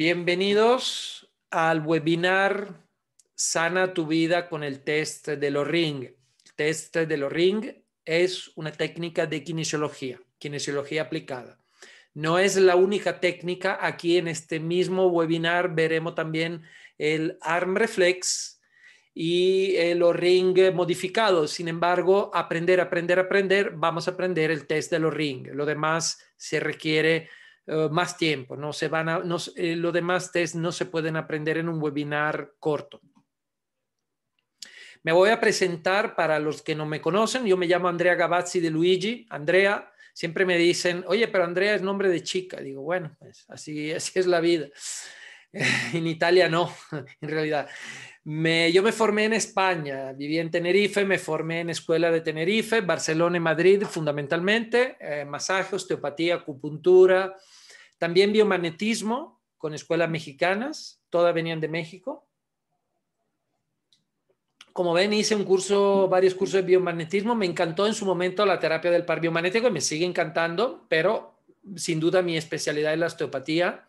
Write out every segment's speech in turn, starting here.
Bienvenidos al webinar Sana tu vida con el test de los ring. El test de los ring es una técnica de kinesiología, kinesiología aplicada. No es la única técnica. Aquí en este mismo webinar veremos también el arm reflex y eh, los ring modificado. Sin embargo, aprender, aprender, aprender, vamos a aprender el test de los ring. Lo demás se requiere eh, más tiempo, no se van a, eh, los demás test no se pueden aprender en un webinar corto. Me voy a presentar para los que no me conocen. Yo me llamo Andrea Gavazzi de Luigi. Andrea, siempre me dicen, oye, pero Andrea es nombre de chica. Digo, bueno, pues así, así es la vida. en Italia no, en realidad. yo me formé en España, viví en Tenerife, me formé en escuela de Tenerife, Barcelona y Madrid fundamentalmente, eh, masaje, osteopatía, acupuntura, también biomagnetismo con escuelas mexicanas, todas venían de México. Como ven, hice un curso, varios cursos de biomagnetismo. Me encantó en su momento la terapia del par biomagnético y me sigue encantando, pero sin duda mi especialidad es la osteopatía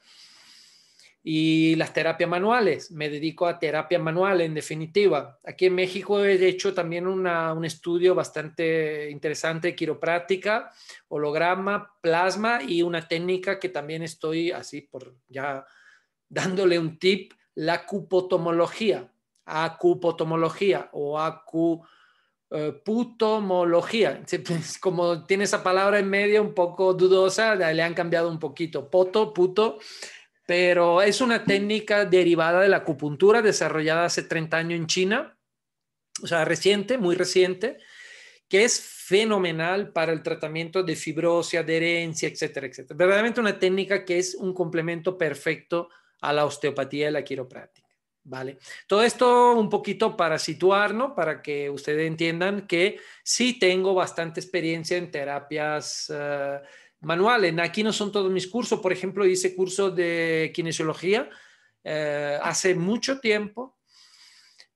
y las terapias manuales. Me dedico a terapia manual, en definitiva. Aquí en México he hecho también un estudio bastante interesante de quiropráctica, holograma, plasma y una técnica que también estoy así por ya dándole un tip, la cupotomología, acupotomología o acu... Pues, como tiene esa palabra en medio un poco dudosa, le han cambiado un poquito. Poto, puto, pero es una técnica derivada de la acupuntura desarrollada hace 30 años en China, o sea, reciente, muy reciente, que es fenomenal para el tratamiento de fibrosis, adherencia, etcétera, etcétera. Verdaderamente una técnica que es un complemento perfecto a la osteopatía y la quiropráctica. ¿Vale? Todo esto un poquito para situarnos, para que ustedes entiendan que sí tengo bastante experiencia en terapias eh, manuales. Aquí no son todos mis cursos. Por ejemplo, hice curso de kinesiología eh, hace mucho tiempo,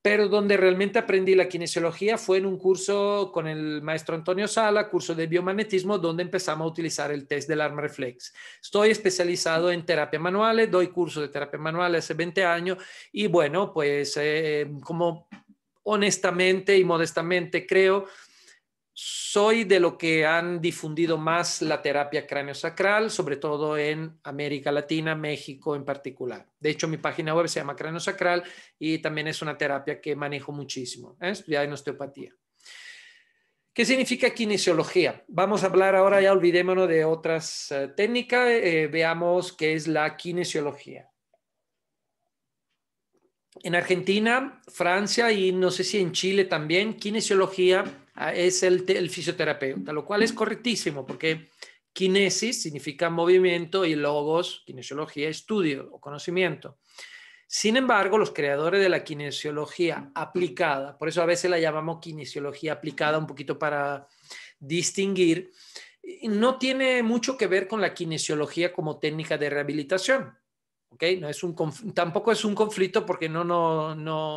pero donde realmente aprendí la kinesiología fue en un curso con el maestro Antonio Sala, curso de biomagnetismo, donde empezamos a utilizar el test del arm reflex. Estoy especializado en terapia manual, doy curso de terapia manual hace 20 años y bueno, pues eh, como honestamente y modestamente creo soy de lo que han difundido más la terapia sacral, sobre todo en América Latina, México en particular. De hecho, mi página web se llama sacral y también es una terapia que manejo muchísimo, ¿eh? ya en osteopatía. ¿Qué significa kinesiología? Vamos a hablar ahora, ya olvidémonos de otras eh, técnicas, eh, veamos qué es la kinesiología. En Argentina, Francia y no sé si en Chile también, kinesiología Ah, es el, fisioterapeuta, lo cual es correctísimo porque kinesis significa movimiento y logos, kinesiología, estudio o conocimiento. Sin embargo, los creadores de la kinesiología aplicada, por eso a veces la llamamos kinesiología aplicada un poquito para distinguir, no tiene mucho que ver con la kinesiología como técnica de rehabilitación. No es un tampoco es un conflicto porque no, no,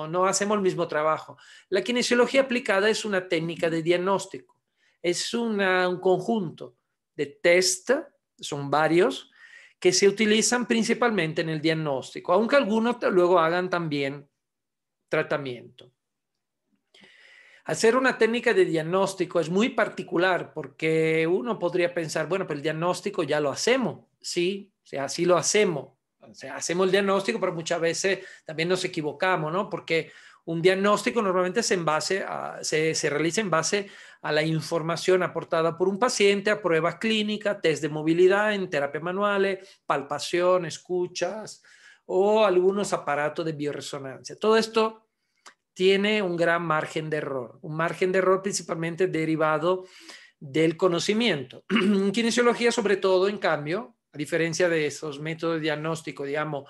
no, hacemos el mismo trabajo. La kinesiología aplicada es una técnica de diagnóstico, es una, un conjunto de test, son varios, que se utilizan principalmente en el diagnóstico, aunque algunos luego hagan también tratamiento. Hacer una técnica de diagnóstico es muy particular porque uno podría pensar, bueno, pero el diagnóstico ya lo hacemos, sí, sea, así lo hacemos, hacemos el diagnóstico, pero muchas veces también nos equivocamos, ¿no? Porque un diagnóstico normalmente se, en base se, se, realiza en base a la información aportada por un paciente, a pruebas clínicas, test de movilidad en terapia manuales, palpación, escuchas o algunos aparatos de bioresonancia. Todo esto tiene un gran margen de error, un margen de error principalmente derivado del conocimiento. En kinesiología, sobre todo, en cambio, a diferencia de esos métodos de diagnóstico, digamos,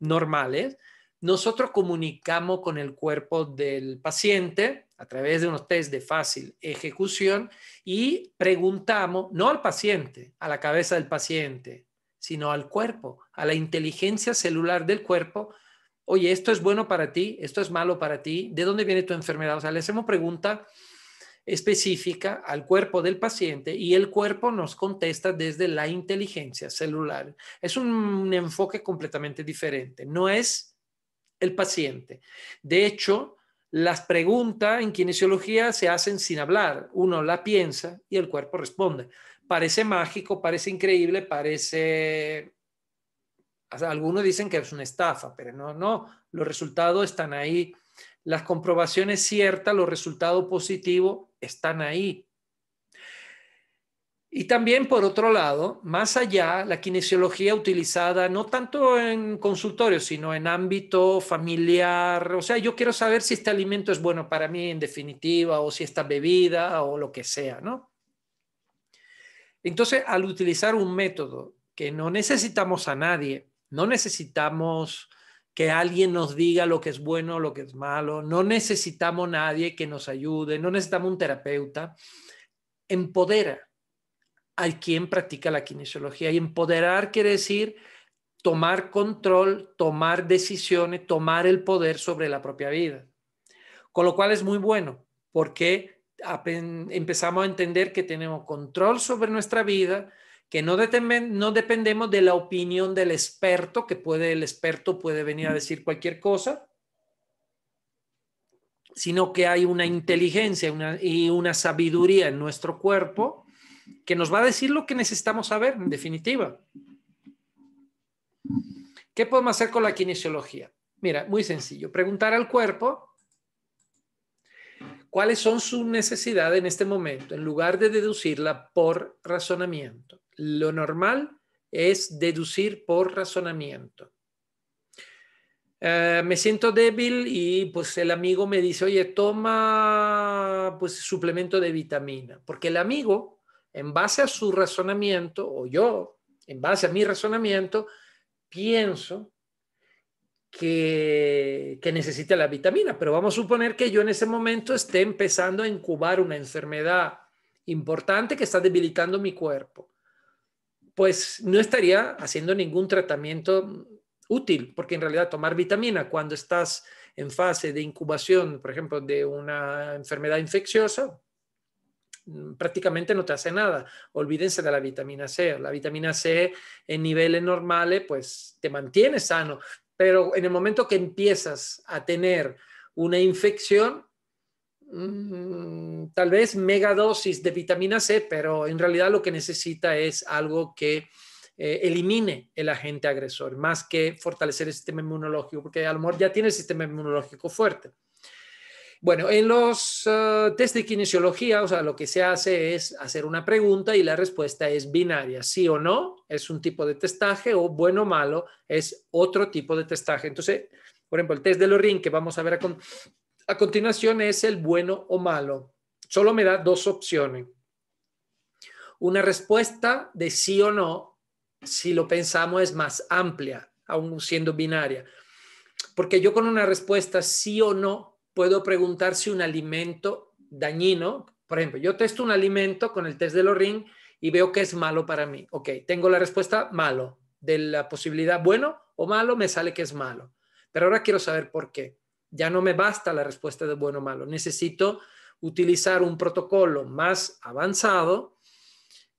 normales, nosotros comunicamos con el cuerpo del paciente a través de unos test de fácil ejecución y preguntamos, no al paciente, a la cabeza del paciente, sino al cuerpo, a la inteligencia celular del cuerpo, oye, esto es bueno para ti, esto es malo para ti, ¿de dónde viene tu enfermedad? O sea, le hacemos pregunta específica al cuerpo del paciente y el cuerpo nos contesta desde la inteligencia celular. Es un, enfoque completamente diferente, no es el paciente. De hecho, las preguntas en kinesiología se hacen sin hablar. Uno la piensa y el cuerpo responde. Parece mágico, parece increíble, parece... algunos dicen que es una estafa, pero no, no. Los resultados están ahí. Las comprobaciones ciertas, los resultados positivos están ahí. Y también, por otro lado, más allá, la kinesiología utilizada no tanto en consultorios, sino en ámbito familiar. O sea, yo quiero saber si este alimento es bueno para mí en definitiva, o si esta bebida, o lo que sea, ¿no? Entonces, al utilizar un método que no necesitamos a nadie, no necesitamos que alguien nos diga lo que es bueno, o lo que es malo. No necesitamos nadie que nos ayude, no necesitamos un terapeuta. Empodera a quien practica la kinesiología. Y empoderar quiere decir tomar control, tomar decisiones, tomar el poder sobre la propia vida. Con lo cual es muy bueno porque empezamos a entender que tenemos control sobre nuestra vida, que no, dependemos de la opinión del experto, que puede, el experto puede venir a decir cualquier cosa, sino que hay una inteligencia y una sabiduría en nuestro cuerpo que nos va a decir lo que necesitamos saber, en definitiva. ¿Qué podemos hacer con la kinesiología? Mira, muy sencillo, preguntar al cuerpo cuáles son sus necesidades en este momento, en lugar de deducirla por razonamiento lo normal es deducir por razonamiento. Eh, me siento débil y pues el amigo me dice, oye, toma pues suplemento de vitamina, porque el amigo, en base a su razonamiento, o yo, en base a mi razonamiento, pienso que necesita la vitamina, pero vamos a suponer que yo en ese momento esté empezando a incubar una enfermedad importante que está debilitando mi cuerpo pues no estaría haciendo ningún tratamiento útil, porque en realidad tomar vitamina cuando estás en fase de incubación, por ejemplo, de una enfermedad infecciosa, mm, prácticamente no te hace nada. Olvídense de la vitamina C. La vitamina C en niveles normales, pues te mantiene sano, pero en el momento que empiezas a tener una infección, Mm, tal vez megadosis de vitamina C, pero en realidad lo que necesita es algo que eh, elimine el agente agresor, más que fortalecer el sistema inmunológico, porque a lo mejor ya tiene el sistema inmunológico fuerte. Bueno, en los ah, test de kinesiología, o sea, lo que se hace es hacer una pregunta y la respuesta es binaria, sí o no, es un tipo de testaje, o bueno o malo, es otro tipo de testaje. Entonces, por ejemplo, el test de Lorin, que vamos a ver a, con a continuación es el bueno o malo. Solo me da dos opciones. Una respuesta de sí o no, si lo pensamos, es más amplia, aún siendo binaria. Porque yo con una respuesta sí o no puedo preguntar si un alimento dañino, por ejemplo, yo testo un alimento con el test de Lorin y veo que es malo para mí. Ok, tengo la respuesta malo. De la posibilidad bueno o malo, me sale que es malo. Pero ahora quiero saber por qué. Ya no me basta la respuesta de bueno o malo, necesito utilizar un protocolo más avanzado,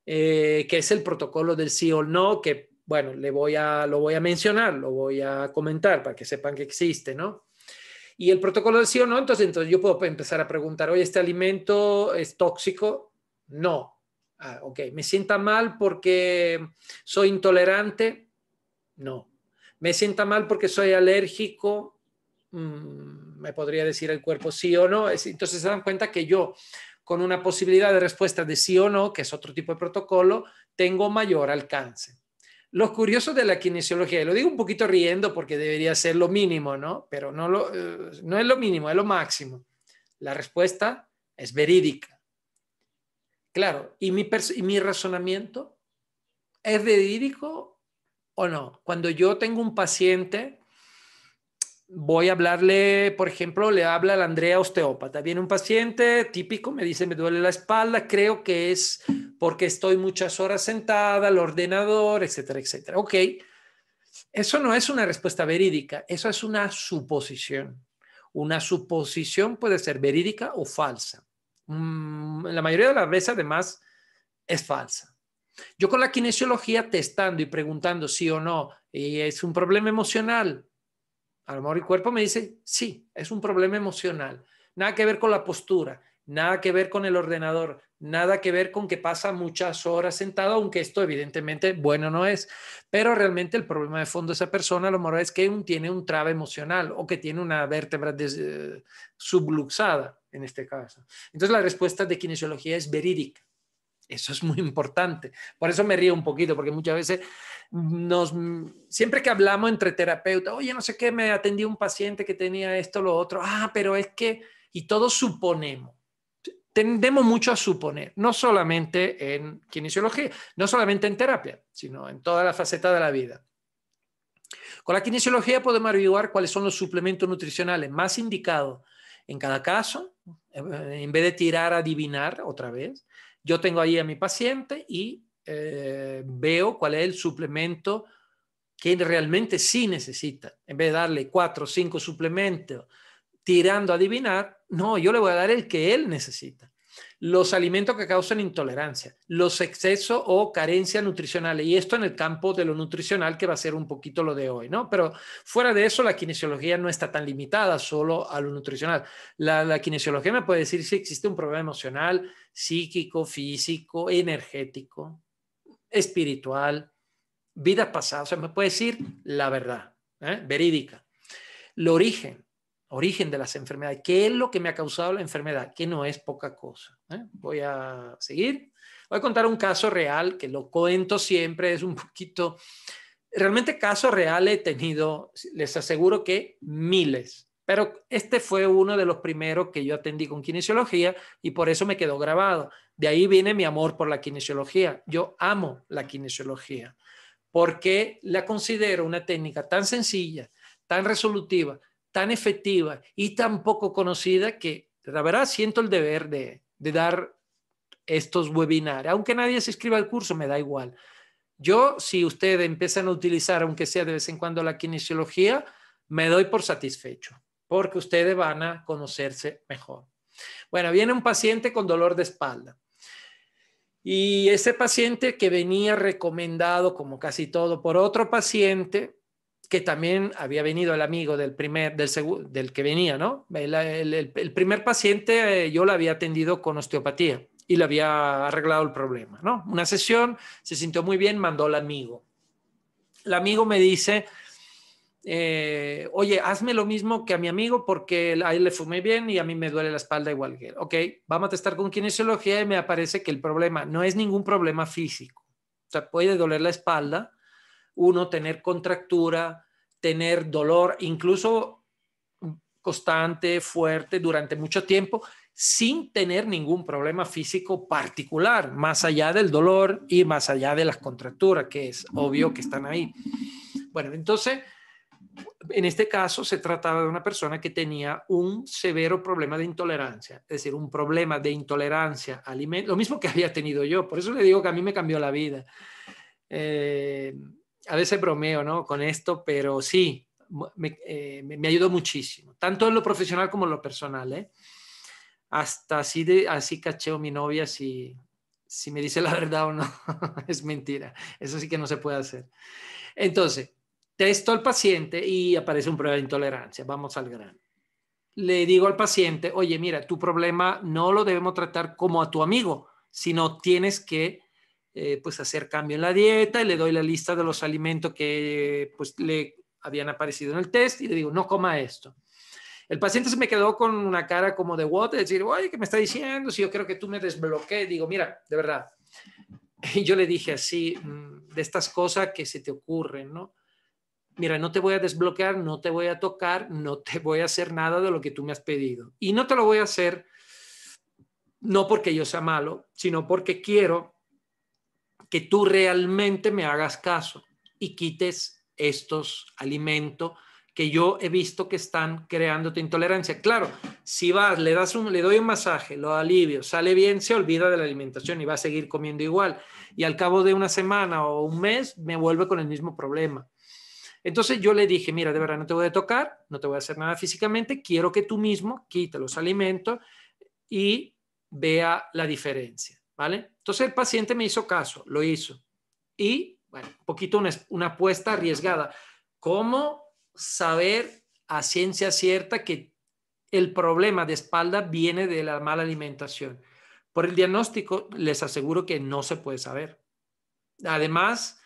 eh, que es el protocolo del sí o no, que bueno, le voy a, lo voy a mencionar, lo voy a comentar para que sepan que existe, ¿no? Y el protocolo del sí o no, entonces, entonces yo puedo empezar a preguntar, oye, ¿este alimento es tóxico? No. Ah, ok, ¿me sienta mal porque soy intolerante? No. ¿Me sienta mal porque soy alérgico? Mm, me podría decir el cuerpo sí o no. Entonces se dan cuenta que yo, con una posibilidad de respuesta de sí o no, que es otro tipo de protocolo, tengo mayor alcance. Lo curioso de la kinesiología, y lo digo un poquito riendo porque debería ser lo mínimo, ¿no? Pero no, eh, no es lo mínimo, es lo máximo. La respuesta es verídica. Claro, ¿y mi, y mi razonamiento? ¿Es verídico o no? Cuando yo tengo un paciente voy a hablarle, por ejemplo, le habla la Andrea osteópata. Viene un paciente típico, me dice, me duele la espalda, creo que es porque estoy muchas horas sentada, al ordenador, etcétera, etcétera. Ok, eso no es una respuesta verídica, eso es una suposición. Una suposición puede ser verídica o falsa. Mm, la mayoría de las veces, además, es falsa. Yo con la kinesiología testando y preguntando sí o no, es un problema emocional, a lo mejor el cuerpo me dice, sí, es un problema emocional. Nada que ver con la postura, nada que ver con el ordenador, nada que ver con que pasa muchas horas sentado, aunque esto evidentemente bueno no es. Pero realmente el problema de fondo de esa persona a lo mejor es que tiene un traba emocional o que tiene una vértebra eh, subluxada en este caso. Entonces la respuesta de kinesiología es verídica. Eso es muy importante. Por eso me río un poquito, porque muchas veces nos, siempre que hablamos entre terapeutas, oye, no sé qué, me atendí un paciente que tenía esto, lo otro, ah, pero es que, y todos suponemos, tendemos mucho a suponer, no solamente en kinesiología, no solamente en terapia, sino en toda la faceta de la vida. Con la kinesiología podemos averiguar cuáles son los suplementos nutricionales más indicados en cada caso, eh, en vez de tirar a adivinar otra vez, yo tengo ahí a mi paciente y eh, veo cuál es el suplemento que realmente sí necesita. En vez de darle cuatro o cinco suplementos tirando a adivinar, no, yo le voy a dar el que él necesita los alimentos que causan intolerancia, los excesos o carencias nutricionales, y esto en el campo de lo nutricional, que va a ser un poquito lo de hoy, ¿no? Pero fuera de eso, la kinesiología no está tan limitada solo a lo nutricional. La, kinesiología me puede decir si existe un problema emocional, psíquico, físico, energético, espiritual, vida pasada, o sea, me puede decir la verdad, ¿eh? verídica. El origen, origen de las enfermedades, qué es lo que me ha causado la enfermedad, que no es poca cosa. ¿eh? Voy a seguir. Voy a contar un caso real que lo cuento siempre, es un poquito, realmente caso real he tenido, les aseguro que miles, pero este fue uno de los primeros que yo atendí con kinesiología y por eso me quedó grabado. De ahí viene mi amor por la kinesiología. Yo amo la kinesiología porque la considero una técnica tan sencilla, tan resolutiva, tan efectiva y tan poco conocida que, la verdad, siento el deber de, dar estos webinars. Aunque nadie se inscriba al curso, me da igual. Yo, si ustedes empiezan a utilizar, aunque sea de vez en cuando, la kinesiología, me doy por satisfecho, porque ustedes van a conocerse mejor. Bueno, viene un paciente con dolor de espalda. Y ese paciente que venía recomendado, como casi todo, por otro paciente, que también había venido el amigo del primer, del, del que venía, ¿no? El, primer paciente eh, yo lo había atendido con osteopatía y le había arreglado el problema, ¿no? Una sesión, se sintió muy bien, mandó al amigo. El amigo me dice, eh, oye, hazme lo mismo que a mi amigo porque a él le fumé bien y a mí me duele la espalda igual que él. Ok, vamos a testar con kinesiología y me aparece que el problema no es ningún problema físico. O sea, puede doler la espalda, uno tener contractura, tener dolor, incluso constante, fuerte, durante mucho tiempo, sin tener ningún problema físico particular, más allá del dolor y más allá de las contracturas, que es obvio que están ahí. Bueno, entonces, en este caso se trataba de una persona que tenía un severo problema de intolerancia, es decir, un problema de intolerancia aliment, lo mismo que había tenido yo, por eso le digo que a mí me cambió la vida. Eh, a veces bromeo ¿no? con esto, pero sí, eh, me, ayudó muchísimo, tanto en lo profesional como en lo personal. ¿eh? Hasta así, de, así cacheo mi novia si, si me dice la verdad o no. es mentira, eso sí que no se puede hacer. Entonces, testo al paciente y aparece un problema de intolerancia. Vamos al grano. Le digo al paciente, oye, mira, tu problema no lo debemos tratar como a tu amigo, sino tienes que eh, pues hacer cambio en la dieta y le doy la lista de los alimentos que pues le habían aparecido en el test y le digo, no coma esto. El paciente se me quedó con una cara como de water decir, oye, ¿qué me está diciendo? Si yo creo que tú me desbloqueé, digo, mira, de verdad. Y yo le dije así, mm, de estas cosas que se te ocurren, ¿no? Mira, no te voy a desbloquear, no te voy a tocar, no te voy a hacer nada de lo que tú me has pedido. Y no te lo voy a hacer no porque yo sea malo, sino porque quiero que tú realmente me hagas caso y quites estos alimentos que yo he visto que están creándote intolerancia. Claro, si vas, le, das un, le doy un masaje, lo alivio, sale bien, se olvida de la alimentación y va a seguir comiendo igual. Y al cabo de una semana o un mes me vuelve con el mismo problema. Entonces yo le dije, mira, de verdad no te voy a tocar, no te voy a hacer nada físicamente, quiero que tú mismo quites los alimentos y vea la diferencia. Entonces el paciente me hizo caso, lo hizo. Y, bueno, un poquito una, una apuesta arriesgada. ¿Cómo saber a ciencia cierta que el problema de espalda viene de la mala alimentación? Por el diagnóstico les aseguro que no se puede saber. Además,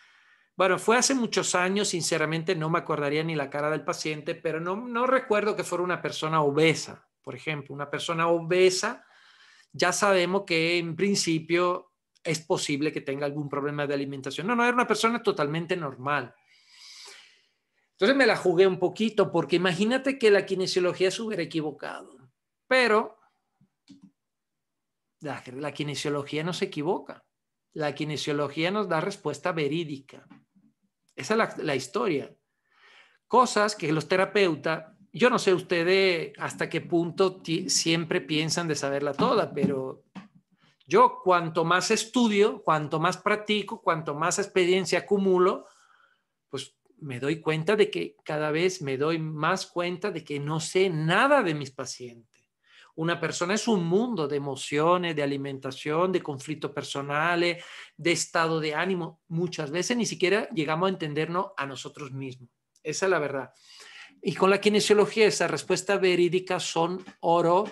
bueno, fue hace muchos años, sinceramente no me acordaría ni la cara del paciente, pero no, no recuerdo que fuera una persona obesa, por ejemplo, una persona obesa ya sabemos que en principio es posible que tenga algún problema de alimentación. No, no, era una persona totalmente normal. Entonces me la jugué un poquito, porque imagínate que la kinesiología se hubiera equivocado, pero la, kinesiología no se equivoca. La kinesiología nos da respuesta verídica. Esa es la, la historia. Cosas que los terapeutas yo no sé ustedes hasta qué punto siempre piensan de saberla toda, pero yo cuanto más estudio, cuanto más practico, cuanto más experiencia acumulo, pues me doy cuenta de que cada vez me doy más cuenta de que no sé nada de mis pacientes. Una persona es un mundo de emociones, de alimentación, de conflictos personales, de estado de ánimo. Muchas veces ni siquiera llegamos a entendernos a nosotros mismos. Esa es la verdad. Y con la kinesiología, esa respuesta verídica son oro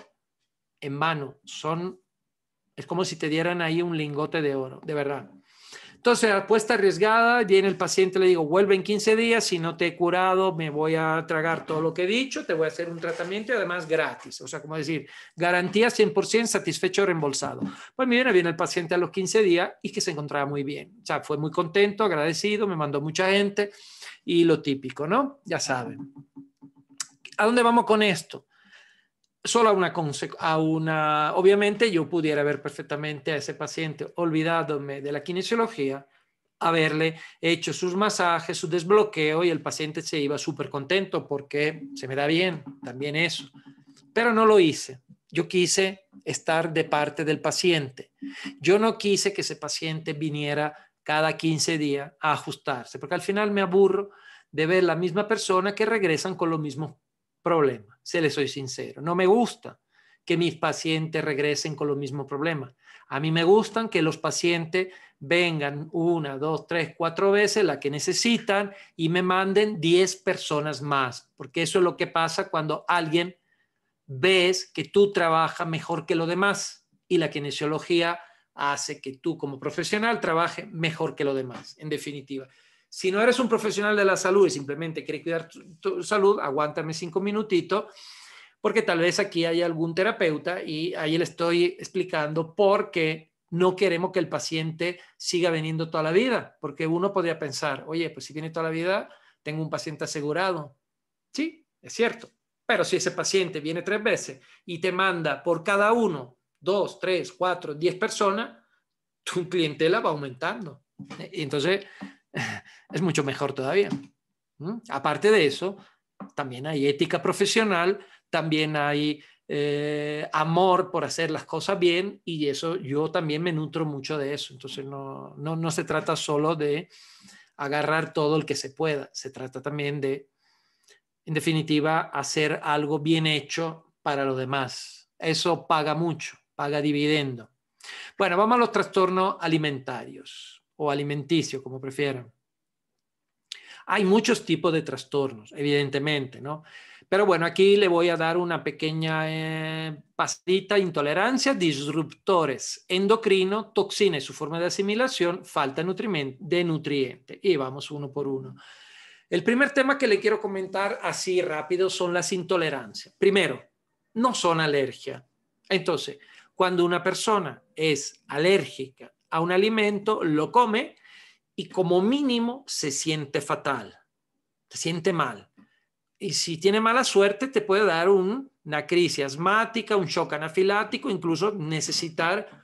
en mano, son, es como si te dieran ahí un lingote de oro, de verdad. Entonces, apuesta arriesgada, viene el paciente, le digo, vuelve en 15 días, si no te he curado, me voy a tragar todo lo que he dicho, te voy a hacer un tratamiento y además gratis. O sea, como decir, garantía 100% satisfecho reembolsado. Pues mira, viene el paciente a los 15 días y que se encontraba muy bien. O sea, fue muy contento, agradecido, me mandó mucha gente y lo típico, ¿no? Ya saben. ¿A dónde vamos con esto? solo a una a una obviamente yo pudiera ver perfectamente a ese paciente olvidándome de la kinesiología haberle hecho sus masajes, su desbloqueo y el paciente se iba súper contento porque se me da bien, también eso. Pero no lo hice. Yo quise estar de parte del paciente. Yo no quise que ese paciente viniera cada 15 días a ajustarse, porque al final me aburro de ver la misma persona que regresan con lo mismo problema, se les soy sincero. No me gusta que mis pacientes regresen con los mismos problemas. A mí me gustan que los pacientes vengan una, dos, tres, cuatro veces la que necesitan y me manden 10 personas más, porque eso es lo que pasa cuando alguien ves que tú trabajas mejor que lo demás y la kinesiología hace que tú como profesional trabaje mejor que lo demás, en definitiva. Si no eres un profesional de la salud y simplemente quieres cuidar tu, salud, aguántame cinco minutitos, porque tal vez aquí hay algún terapeuta y ahí le estoy explicando por qué no queremos que el paciente siga viniendo toda la vida, porque uno podría pensar, oye, pues si viene toda la vida, tengo un paciente asegurado. Sí, es cierto, pero si ese paciente viene tres veces y te manda por cada uno, dos, tres, cuatro, diez personas, tu clientela va aumentando. Entonces, es mucho mejor todavía. Aparte de eso, también hay ética profesional, también hay eh, amor por hacer las cosas bien y eso yo también me nutro mucho de eso. Entonces no, no se trata solo de agarrar todo el que se pueda, se trata también de, en definitiva, hacer algo bien hecho para los demás. Eso paga mucho, paga dividendo. Bueno, vamos a los trastornos alimentarios alimenticio, como prefieran. Hay muchos tipos de trastornos, evidentemente, ¿no? Pero bueno, aquí le voy a dar una pequeña eh, pasita, intolerancia, disruptores, endocrino, toxina y su forma de asimilación, falta de nutriente. Y vamos uno por uno. El primer tema que le quiero comentar así rápido son las intolerancias. Primero, no son alergia. Entonces, cuando una persona es alérgica a un alimento, lo come y como mínimo se siente fatal, se siente mal. Y si tiene mala suerte, te puede dar una crisis asmática, un shock anafilático, incluso necesitar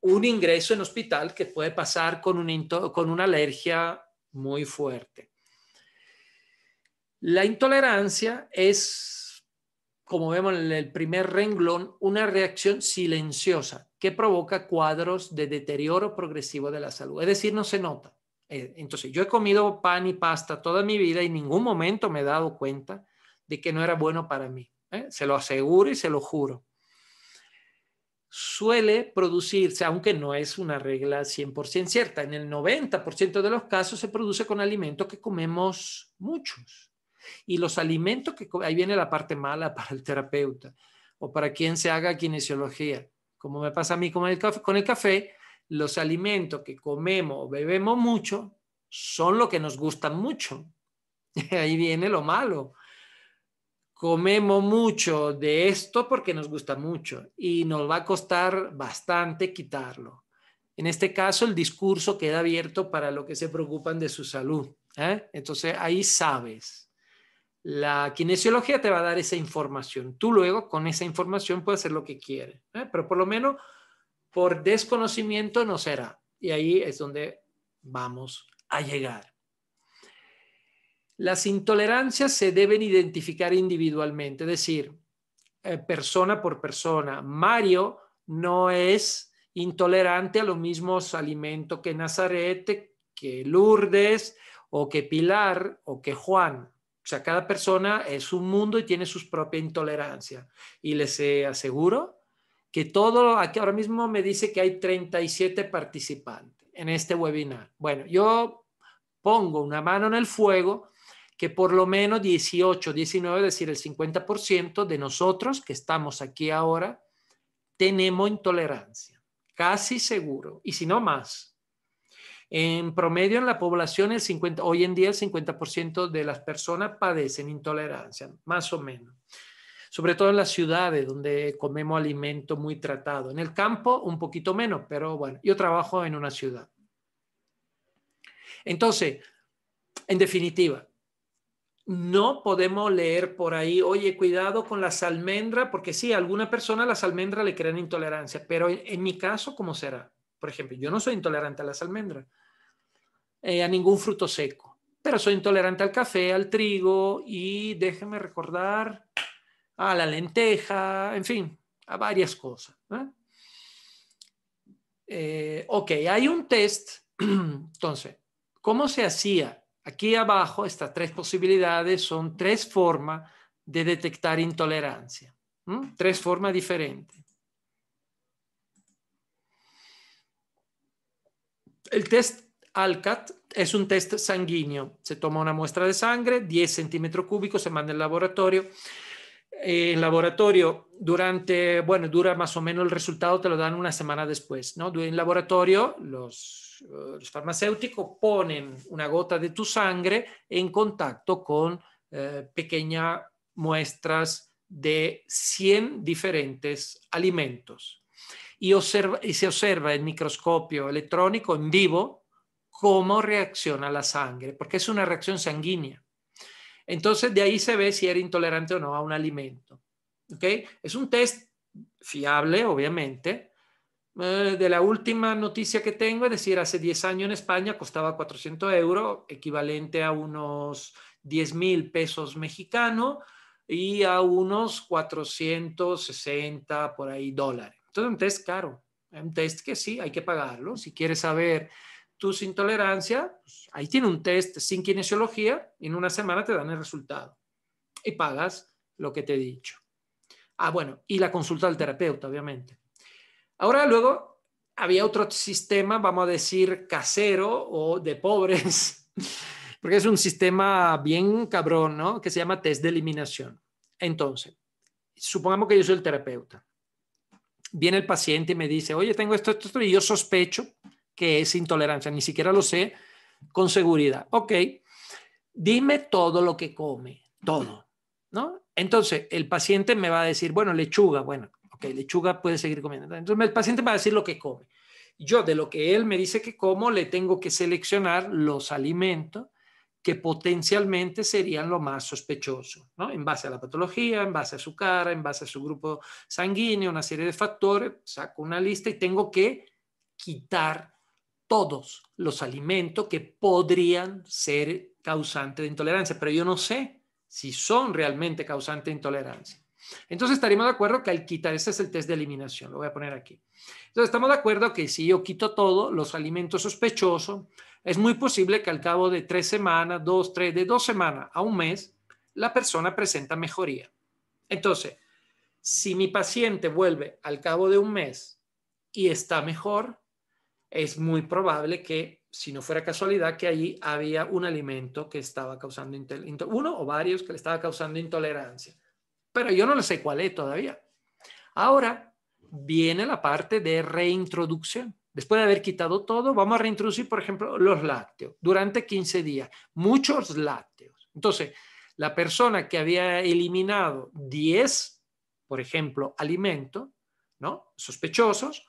un ingreso en hospital que puede pasar con, un con una alergia muy fuerte. La intolerancia es como vemos en el primer renglón, una reacción silenciosa que provoca cuadros de deterioro progresivo de la salud. Es decir, no se nota. Eh, entonces, yo he comido pan y pasta toda mi vida y en ningún momento me he dado cuenta de que no era bueno para mí. ¿eh? Se lo aseguro y se lo juro. Suele producirse, aunque no es una regla 100% cierta, en el 90% de los casos se produce con alimentos que comemos muchos y los alimentos que ahí viene la parte mala para el terapeuta o para quien se haga kinesiología. Como me pasa a mí con el café, los alimentos que comemos o bebemos mucho son lo que nos gustan mucho. Ahí viene lo malo. Comemos mucho de esto porque nos gusta mucho y nos va a costar bastante quitarlo. En este caso, el discurso queda abierto para los que se preocupan de su salud. ¿eh? Entonces, ahí sabes. La kinesiología te va a dar esa información. Tú luego con esa información puedes hacer lo que quieres, ¿eh? pero por lo menos por desconocimiento no será. Y ahí es donde vamos a llegar. Las intolerancias se deben identificar individualmente, es decir, eh, persona por persona. Mario no es intolerante a los mismos alimentos que Nazarete, que Lourdes o que Pilar o que Juan. O sea, cada persona es un mundo y tiene sus propia intolerancia. Y les eh, aseguro que todo, aquí ahora mismo me dice que hay 37 participantes en este webinar. Bueno, yo pongo una mano en el fuego que por lo menos 18, 19, es decir, el 50% de nosotros que estamos aquí ahora, tenemos intolerancia, casi seguro, y si no más. En promedio en la población, el 50, hoy en día el 50% de las personas padecen intolerancia, más o menos. Sobre todo en las ciudades donde comemos alimento muy tratado. En el campo un poquito menos, pero bueno, yo trabajo en una ciudad. Entonces, en definitiva, no podemos leer por ahí, oye, cuidado con las almendras, porque sí, a alguna persona las almendras le crean intolerancia, pero en, en mi caso, ¿cómo será? Por ejemplo, yo no soy intolerante a las almendras, eh, a ningún fruto seco. Pero soy intolerante al café, al trigo y déjeme recordar a la lenteja, en fin, a varias cosas. Eh, ok, hay un test. Entonces, ¿cómo se hacía? Aquí abajo estas tres posibilidades son tres formas de detectar intolerancia. Tres formas diferentes. El test ALCAT es un test sanguíneo. Se toma una muestra de sangre, 10 centímetros cúbicos, se manda al laboratorio. Eh, en laboratorio, durante, bueno, dura más o menos el resultado, te lo dan una semana después, ¿no? En laboratorio, los, farmacéuticos ponen una gota de tu sangre en contacto con eh, pequeñas muestras de 100 diferentes alimentos. y, se observa en microscopio electrónico en vivo cómo reacciona la sangre, porque es una reacción sanguínea. Entonces, de ahí se ve si era intolerante o no a un alimento. Es un test fiable, obviamente. Eh, de la última noticia que tengo, es decir, hace 10 años en España costaba 400 euros, equivalente a unos 10 mil pesos mexicanos y a unos 460 por ahí dólares. Entonces, un test caro, un test que sí, hay que pagarlo. Si quieres saber tus intolerancias, pues, ahí tiene un test sin kinesiología y en una semana te dan el resultado y pagas lo que te he dicho. Ah, bueno, y la consulta del terapeuta, obviamente. Ahora luego había otro sistema, vamos a decir, casero o de pobres, porque es un sistema bien cabrón, ¿no? Que se llama test de eliminación. Entonces, supongamos que yo soy el terapeuta. Viene el paciente y me dice, oye, tengo esto, esto, esto, y yo sospecho que es intolerancia, ni siquiera lo sé con seguridad. Ok, dime todo lo que come, todo, ¿no? Entonces, el paciente me va a decir, bueno, lechuga, bueno, ok, lechuga puede seguir comiendo. Entonces, el paciente me va a decir lo que come. Yo, de lo que él me dice que como, le tengo que seleccionar los alimentos que potencialmente serían lo más sospechoso, ¿no? En base a la patología, en base a su cara, en base a su grupo sanguíneo, una serie de factores, saco una lista y tengo que quitar todos los alimentos que podrían ser causantes de intolerancia, pero yo no sé si son realmente causantes de intolerancia. Entonces estaríamos de acuerdo que al quitar, ese es el test de eliminación, lo voy a poner aquí. Entonces estamos de acuerdo que si yo quito todos los alimentos sospechosos, es muy posible que al cabo de tres semanas, dos, tres, de dos semanas a un mes, la persona presenta mejoría. Entonces, si mi paciente vuelve al cabo de un mes y está mejor, es muy probable que, si no fuera casualidad, que allí había un alimento que estaba causando, uno o varios que le estaba causando intolerancia. Pero yo no lo sé cuál es todavía. Ahora viene la parte de reintroducción. Después de haber quitado todo, vamos a reintroducir, por ejemplo, los lácteos durante 15 días, muchos lácteos. Entonces, la persona que había eliminado 10, por ejemplo, alimentos ¿no? sospechosos,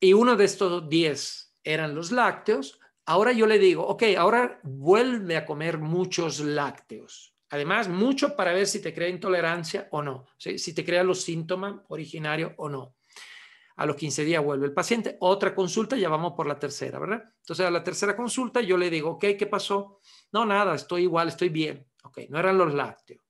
y uno de estos 10 eran los lácteos, ahora yo le digo, ok, ahora vuelve a comer muchos lácteos. Además, mucho para ver si te crea intolerancia o no, si te crea los síntomas originarios o no. A los 15 días vuelve el paciente, otra consulta, ya vamos por la tercera, ¿verdad? Entonces, a la tercera consulta yo le digo, ok, ¿qué pasó? No, nada, estoy igual, estoy bien. Ok, no eran los lácteos.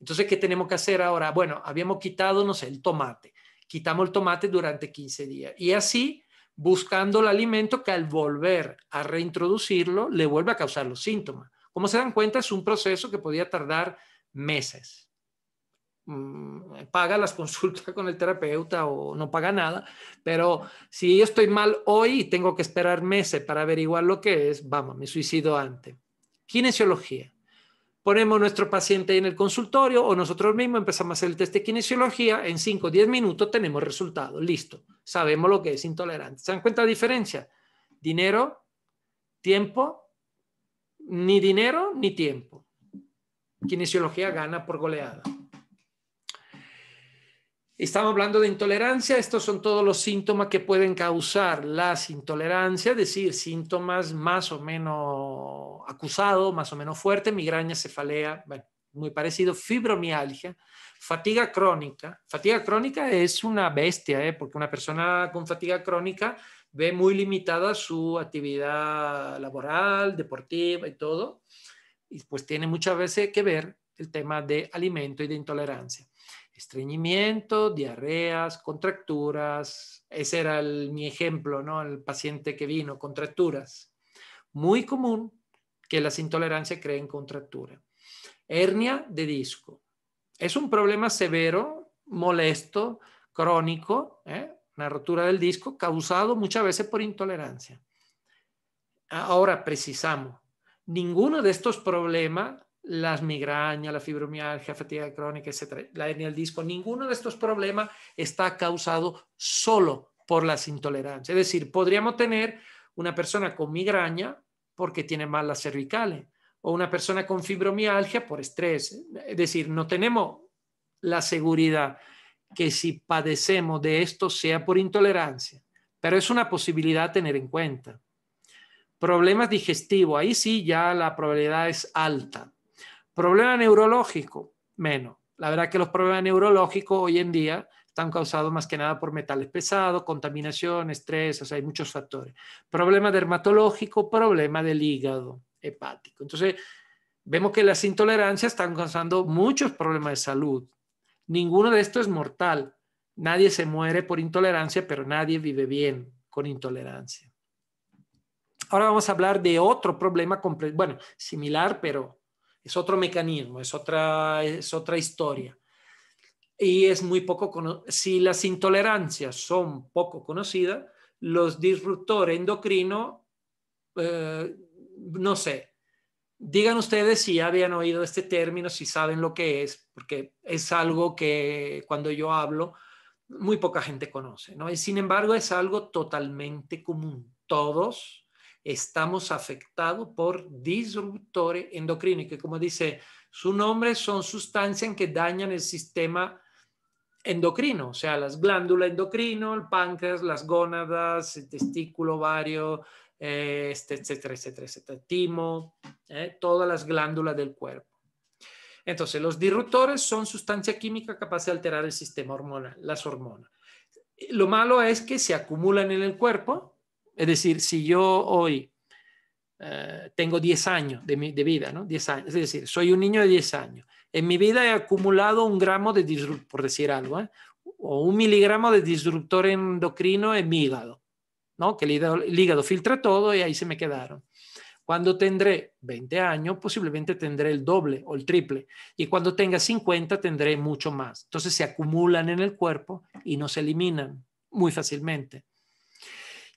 Entonces, ¿qué tenemos que hacer ahora? Bueno, habíamos quitado, no sé, el tomate quitamos el tomate durante 15 días. Y así, buscando el alimento que al volver a reintroducirlo le vuelve a causar los síntomas. Como se dan cuenta, es un proceso que podía tardar meses. Mm, paga las consultas con el terapeuta o no paga nada, pero si yo estoy mal hoy y tengo que esperar meses para averiguar lo que es, vamos, me suicido antes. Kinesiología ponemos nuestro paciente en el consultorio o nosotros mismos empezamos a hacer el test de kinesiología, en 5 o 10 minutos tenemos resultado, listo, sabemos lo que es intolerante. ¿Se dan cuenta la diferencia? Dinero, tiempo, ni dinero ni tiempo. Kinesiología gana por goleada. Estamos hablando de intolerancia, estos son todos los síntomas que pueden causar las intolerancias, es decir, síntomas más o menos acusados, más o menos fuertes, migraña, cefalea, muy parecido, fibromialgia, fatiga crónica. Fatiga crónica es una bestia, ¿eh? porque una persona con fatiga crónica ve muy limitada su actividad laboral, deportiva y todo, y pues tiene muchas veces que ver el tema de alimento y de intolerancia estreñimiento, diarreas, contracturas. Ese era mi ejemplo, ¿no? El paciente que vino, contracturas. Muy común que las intolerancias creen contractura. Hernia de disco. Es un problema severo, molesto, crónico, una ¿eh? rotura del disco causado muchas veces por intolerancia. Ahora precisamos, ninguno de estos problemas las migrañas, la fibromialgia, fatiga crónica, etcétera, la hernia del disco, ninguno de estos problemas está causado solo por las intolerancias. Es decir, podríamos tener una persona con migraña porque tiene malas las cervicales o una persona con fibromialgia por estrés. Es decir, no tenemos la seguridad que si padecemos de esto sea por intolerancia, pero es una posibilidad a tener en cuenta. Problemas digestivos, ahí sí ya la probabilidad es alta Problema neurológico, menos. La verdad que los problemas neurológicos hoy en día están causados más que nada por metales pesados, contaminación, estrés, o sea, hay muchos factores. Problema dermatológico, problema del hígado hepático. Entonces, vemos que las intolerancias están causando muchos problemas de salud. Ninguno de estos es mortal. Nadie se muere por intolerancia, pero nadie vive bien con intolerancia. Ahora vamos a hablar de otro problema, bueno, similar, pero es otro mecanismo, es otra, es otra historia. Y es muy poco conocido. Si las intolerancias son poco conocidas, los disruptores endocrinos, eh, no sé, digan ustedes si habían oído este término, si saben lo que es, porque es algo que cuando yo hablo, muy poca gente conoce, Y sin embargo, es algo totalmente común. Todos estamos afectados por disruptores endocrinos, que como dice su nombre, son sustancias que dañan el sistema endocrino, o sea, las glándulas endocrino, el páncreas, las gónadas, el testículo, ovario, eh, este, etcétera, etcétera, etcétera, timo, eh, todas las glándulas del cuerpo. Entonces, los disruptores son sustancias químicas capaces de alterar el sistema hormonal, las hormonas. Lo malo es que se acumulan en el cuerpo es decir, si yo hoy eh, tengo 10 años de, vida, ¿no? 10 años, es decir, soy un niño de 10 años. En mi vida he acumulado un gramo de disruptor, por decir algo, ¿eh? o un miligramo de disruptor endocrino en mi hígado, ¿no? que el hígado filtra todo y ahí se me quedaron. Cuando tendré 20 años, posiblemente tendré el doble o el triple. Y cuando tenga 50, tendré mucho más. Entonces se acumulan en el cuerpo y no se eliminan muy fácilmente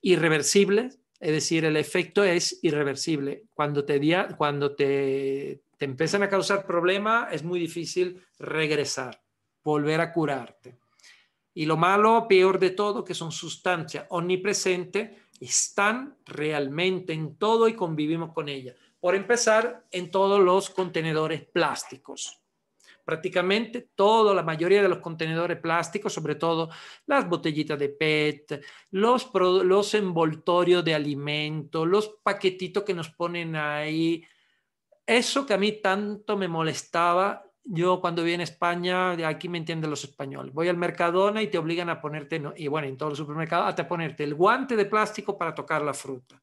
irreversible, es decir, el efecto es irreversible. Cuando te, te empiezan a causar problemas, es muy difícil regresar, volver a curarte. Y lo malo, peor de todo, que son sustancias omnipresentes, están realmente en todo y convivimos con ellas. Por empezar, en todos los contenedores plásticos prácticamente todo, la mayoría de los contenedores plásticos, sobre todo las botellitas de PET, los, los envoltorios de alimento, los paquetitos que nos ponen ahí. Eso que a mí tanto me molestaba, yo cuando vi en España, aquí me entienden los españoles, voy al Mercadona y te obligan a ponerte, y bueno, en todos los supermercados, hasta ponerte el guante de plástico para tocar la fruta.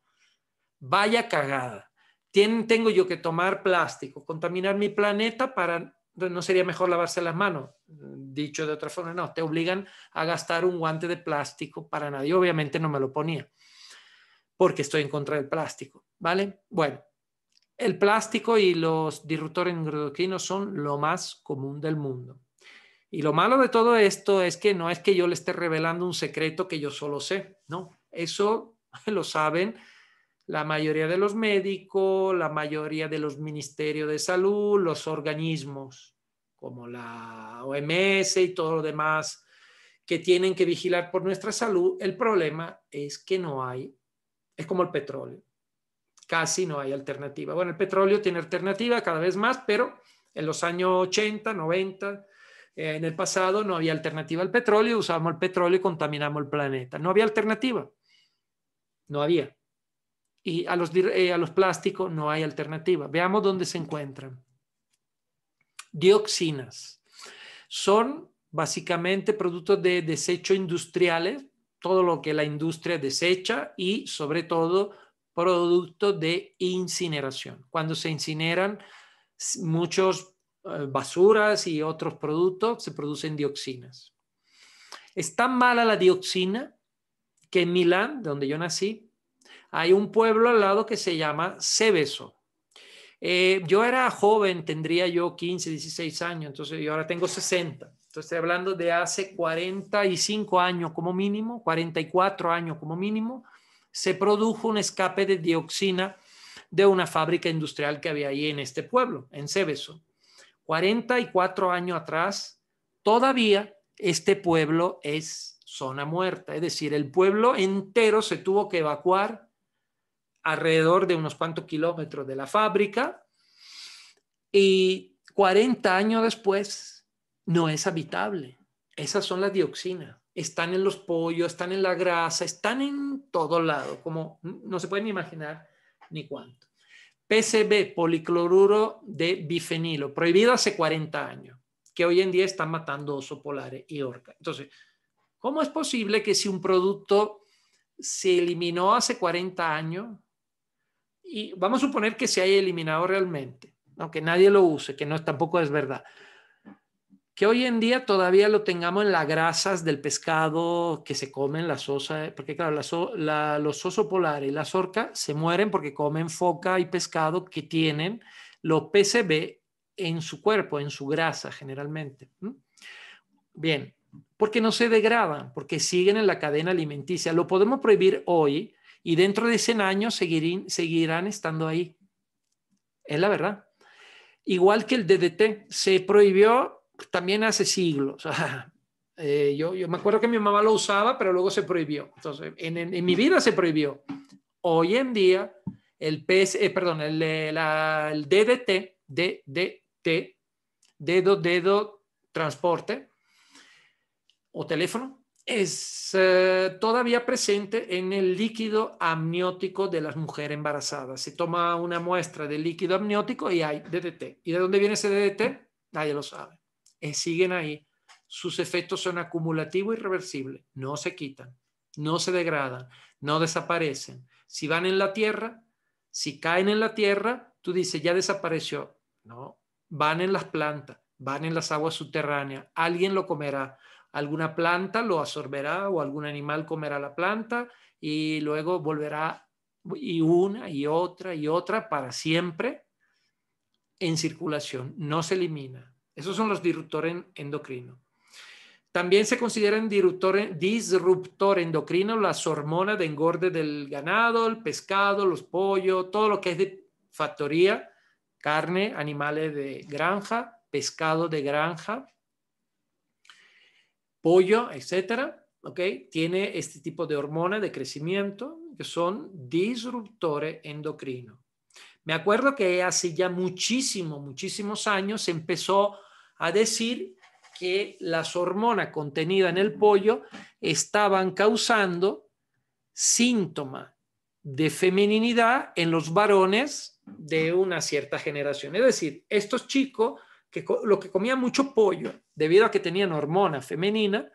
Vaya cagada. tengo yo que tomar plástico, contaminar mi planeta para ¿No sería mejor lavarse las manos? Dicho de otra forma, no, te obligan a gastar un guante de plástico para nadie. Obviamente no me lo ponía porque estoy en contra del plástico, ¿vale? Bueno, el plástico y los disruptores endocrinos son lo más común del mundo. Y lo malo de todo esto es que no es que yo le esté revelando un secreto que yo solo sé, no, eso lo saben la mayoría de los médicos, la mayoría de los ministerios de salud, los organismos como la OMS y todo lo demás que tienen que vigilar por nuestra salud, el problema es que no hay, es como el petróleo, casi no hay alternativa. Bueno, el petróleo tiene alternativa cada vez más, pero en los años 80, 90, eh, en el pasado no había alternativa al petróleo, usábamos el petróleo y contaminamos el planeta. No había alternativa, no había y eh, a los, plásticos no hay alternativa. Veamos dónde se encuentran. Dioxinas. Son básicamente productos de desecho industriales, todo lo que la industria desecha y sobre todo productos de incineración. Cuando se incineran muchos eh, basuras y otros productos, se producen dioxinas. Es tan mala la dioxina que en Milán, donde yo nací, hay un pueblo al lado que se llama Cebeso. Eh, yo era joven, tendría yo 15, 16 años, entonces yo ahora tengo 60. Entonces estoy hablando de hace 45 años como mínimo, 44 años como mínimo, se produjo un escape de dioxina de una fábrica industrial que había ahí en este pueblo, en Cebeso. 44 años atrás, todavía este pueblo es zona muerta, es decir, el pueblo entero se tuvo que evacuar alrededor de unos cuantos kilómetros de la fábrica y 40 años después no es habitable. Esas son las dioxinas. Están en los pollos, están en la grasa, están en todo lado, como no se pueden imaginar ni cuánto. PCB, policloruro de bifenilo, prohibido hace 40 años, que hoy en día están matando oso polares y orcas. Entonces, ¿cómo es posible que si un producto se eliminó hace 40 años, y vamos a suponer que se haya eliminado realmente, aunque nadie lo use, que no tampoco es verdad, que hoy en día todavía lo tengamos en las grasas del pescado que se comen las osas, porque claro, los osos polares y la orcas se mueren porque comen foca y pescado que tienen los PCB en su cuerpo, en su grasa generalmente. Bien, porque no se degradan, porque siguen en la cadena alimenticia. Lo podemos prohibir hoy, y dentro de 100 años seguirán estando ahí. Es la verdad. Igual que el DDT, se prohibió también hace siglos. Eh, yo, me acuerdo que mi mamá lo usaba, pero luego se prohibió. Entonces, en, mi vida se prohibió. Hoy en día, el, PS, eh, perdón, el, eh, el DDT, DDT, dedo, dedo, transporte o teléfono, es eh, todavía presente en el líquido amniótico de las mujeres embarazadas. Se toma una muestra de líquido amniótico y hay DDT. ¿Y de dónde viene ese DDT? Nadie lo sabe. Y eh, siguen ahí. Sus efectos son acumulativos y No se quitan, no se degradan, no desaparecen. Si van en la tierra, si caen en la tierra, tú dices, ya desapareció. No, van en las plantas, van en las aguas subterráneas, alguien lo comerá alguna planta lo absorberá o algún animal comerá la planta y luego volverá y una y otra y otra para siempre en circulación, no se elimina. Esos son los disruptores endocrinos. También se consideran disruptores endocrinos endocrino las hormonas de engorde del ganado, el pescado, los pollos, todo lo que es de factoría, carne, animales de granja, pescado de granja, pollo, etcétera, ¿ok? Tiene este tipo de hormonas de crecimiento que son disruptores endocrinos. Me acuerdo que hace ya muchísimos, muchísimos años se empezó a decir que las hormonas contenidas en el pollo estaban causando síntomas de femeninidad en los varones de una cierta generación. Es decir, estos chicos que lo que comía mucho pollo, debido a que tenían hormona femenina,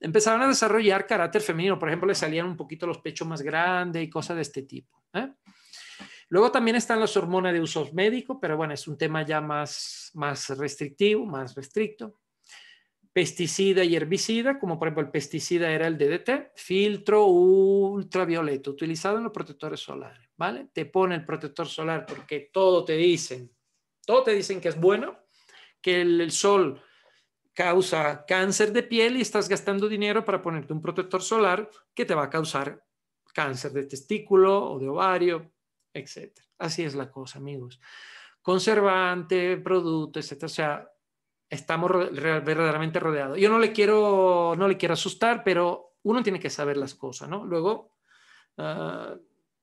empezaron a desarrollar carácter femenino. Por ejemplo, le salían un poquito los pechos más grandes y cosas de este tipo. ¿eh? Luego también están las hormonas de uso médico, pero bueno, es un tema ya más, más restrictivo, más restricto. Pesticida y herbicida, como por ejemplo el pesticida era el DDT, filtro ultravioleta utilizado en los protectores solares, ¿vale? Te pone el protector solar porque todo te dicen, todo te dicen que es bueno, que el, sol causa cáncer de piel y estás gastando dinero para ponerte un protector solar que te va a causar cáncer de testículo o de ovario, etc. Así es la cosa, amigos. Conservante, producto, etc. O sea, estamos verdaderamente rodeados. Yo no le quiero, no le quiero asustar, pero uno tiene que saber las cosas, ¿no? Luego, ah,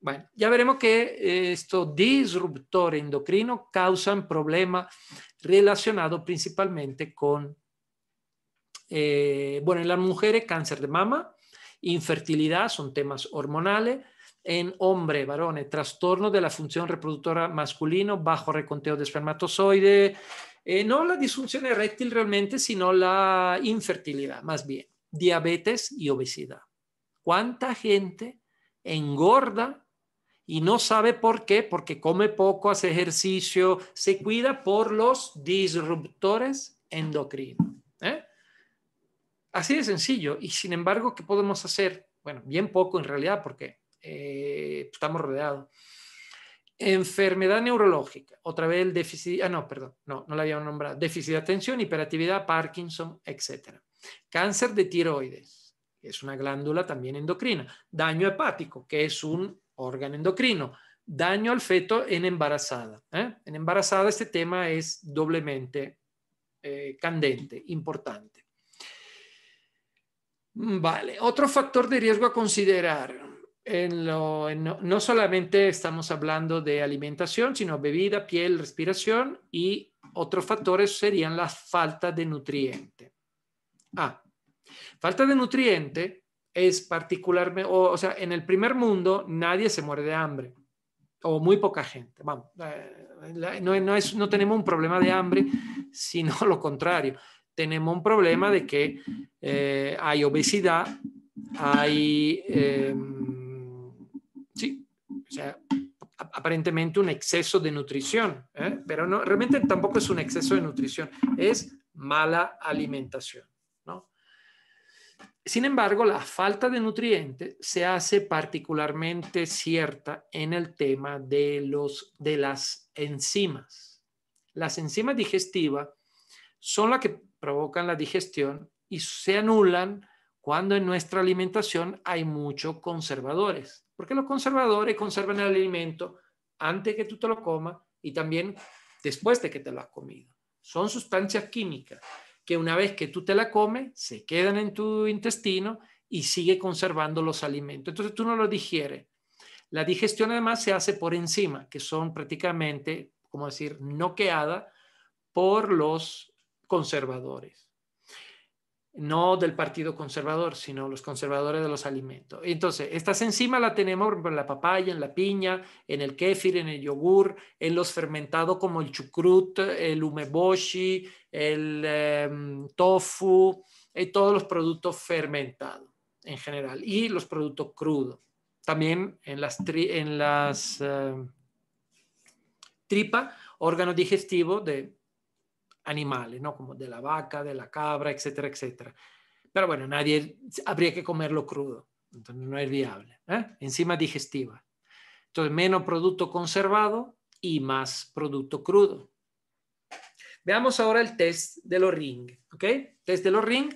bueno, ya veremos que eh, estos disruptores endocrinos causan problemas relacionados principalmente con, eh, bueno, en las mujeres cáncer de mama, infertilidad, son temas hormonales, en hombres, varones, trastorno de la función reproductora masculino, bajo reconteo de espermatozoide, eh, no la disfunción eréctil realmente, sino la infertilidad, más bien, diabetes y obesidad. ¿Cuánta gente engorda y no sabe por qué, porque come poco, hace ejercicio, se cuida por los disruptores endocrinos. ¿eh? Así de sencillo. Y sin embargo, ¿qué podemos hacer? Bueno, bien poco en realidad porque eh, estamos rodeados. Enfermedad neurológica, otra vez el déficit, ah, no, perdón, no, no la había nombrado, déficit de atención, hiperactividad, Parkinson, etc. Cáncer de tiroides, que es una glándula también endocrina. Daño hepático, que es un órgano endocrino. Daño al feto en embarazada. ¿eh? En embarazada este tema es doblemente eh, candente, importante. Mm, vale, otro factor de riesgo a considerar. En lo, no, no solamente estamos hablando de alimentación, sino bebida, piel, respiración y otros factores serían la falta de nutriente. Ah, falta de nutriente es particularmente, o, sea, en el primer mundo nadie se muere de hambre, o muy poca gente, vamos, eh, no, tenemos un problema de hambre, sino lo contrario, tenemos un problema de que eh, hay obesidad, hay, em, sí, o sea, aparentemente un exceso de nutrición, ¿eh? pero no, realmente tampoco es un exceso de nutrición, es mala alimentación. Sin embargo, la falta de nutrientes se hace particularmente cierta en el tema de, las enzimas. Las enzimas digestivas son las que provocan la digestión y se anulan cuando en nuestra alimentación hay muchos conservadores, porque los conservadores conservan el alimento antes que tú te lo comas y también después de que te lo has comido. Son sustancias químicas que una vez que tú te la comes, se quedan en tu intestino y sigue conservando los alimentos. Entonces tú no lo digieres. La digestión además se hace por enzimas, que son prácticamente, como decir, noqueadas por los conservadores no del Partido Conservador, sino los conservadores de los alimentos. Entonces, estas enzimas las tenemos en la papaya, en la piña, en el kéfir, en el yogur, en los fermentados como el chucrut, el umeboshi, el em, tofu, y eh, todos los productos fermentados en general y los productos crudos. También en las, tripa en las em, órganos digestivos de animales, ¿no? Como de la vaca, de la cabra, etcétera, etcétera. Pero bueno, nadie habría que comerlo crudo, entonces no es viable. ¿eh? Enzima digestiva. Entonces, menos producto conservado y más producto crudo. Veamos ahora el test de los ring, ¿ok? Test de los ring,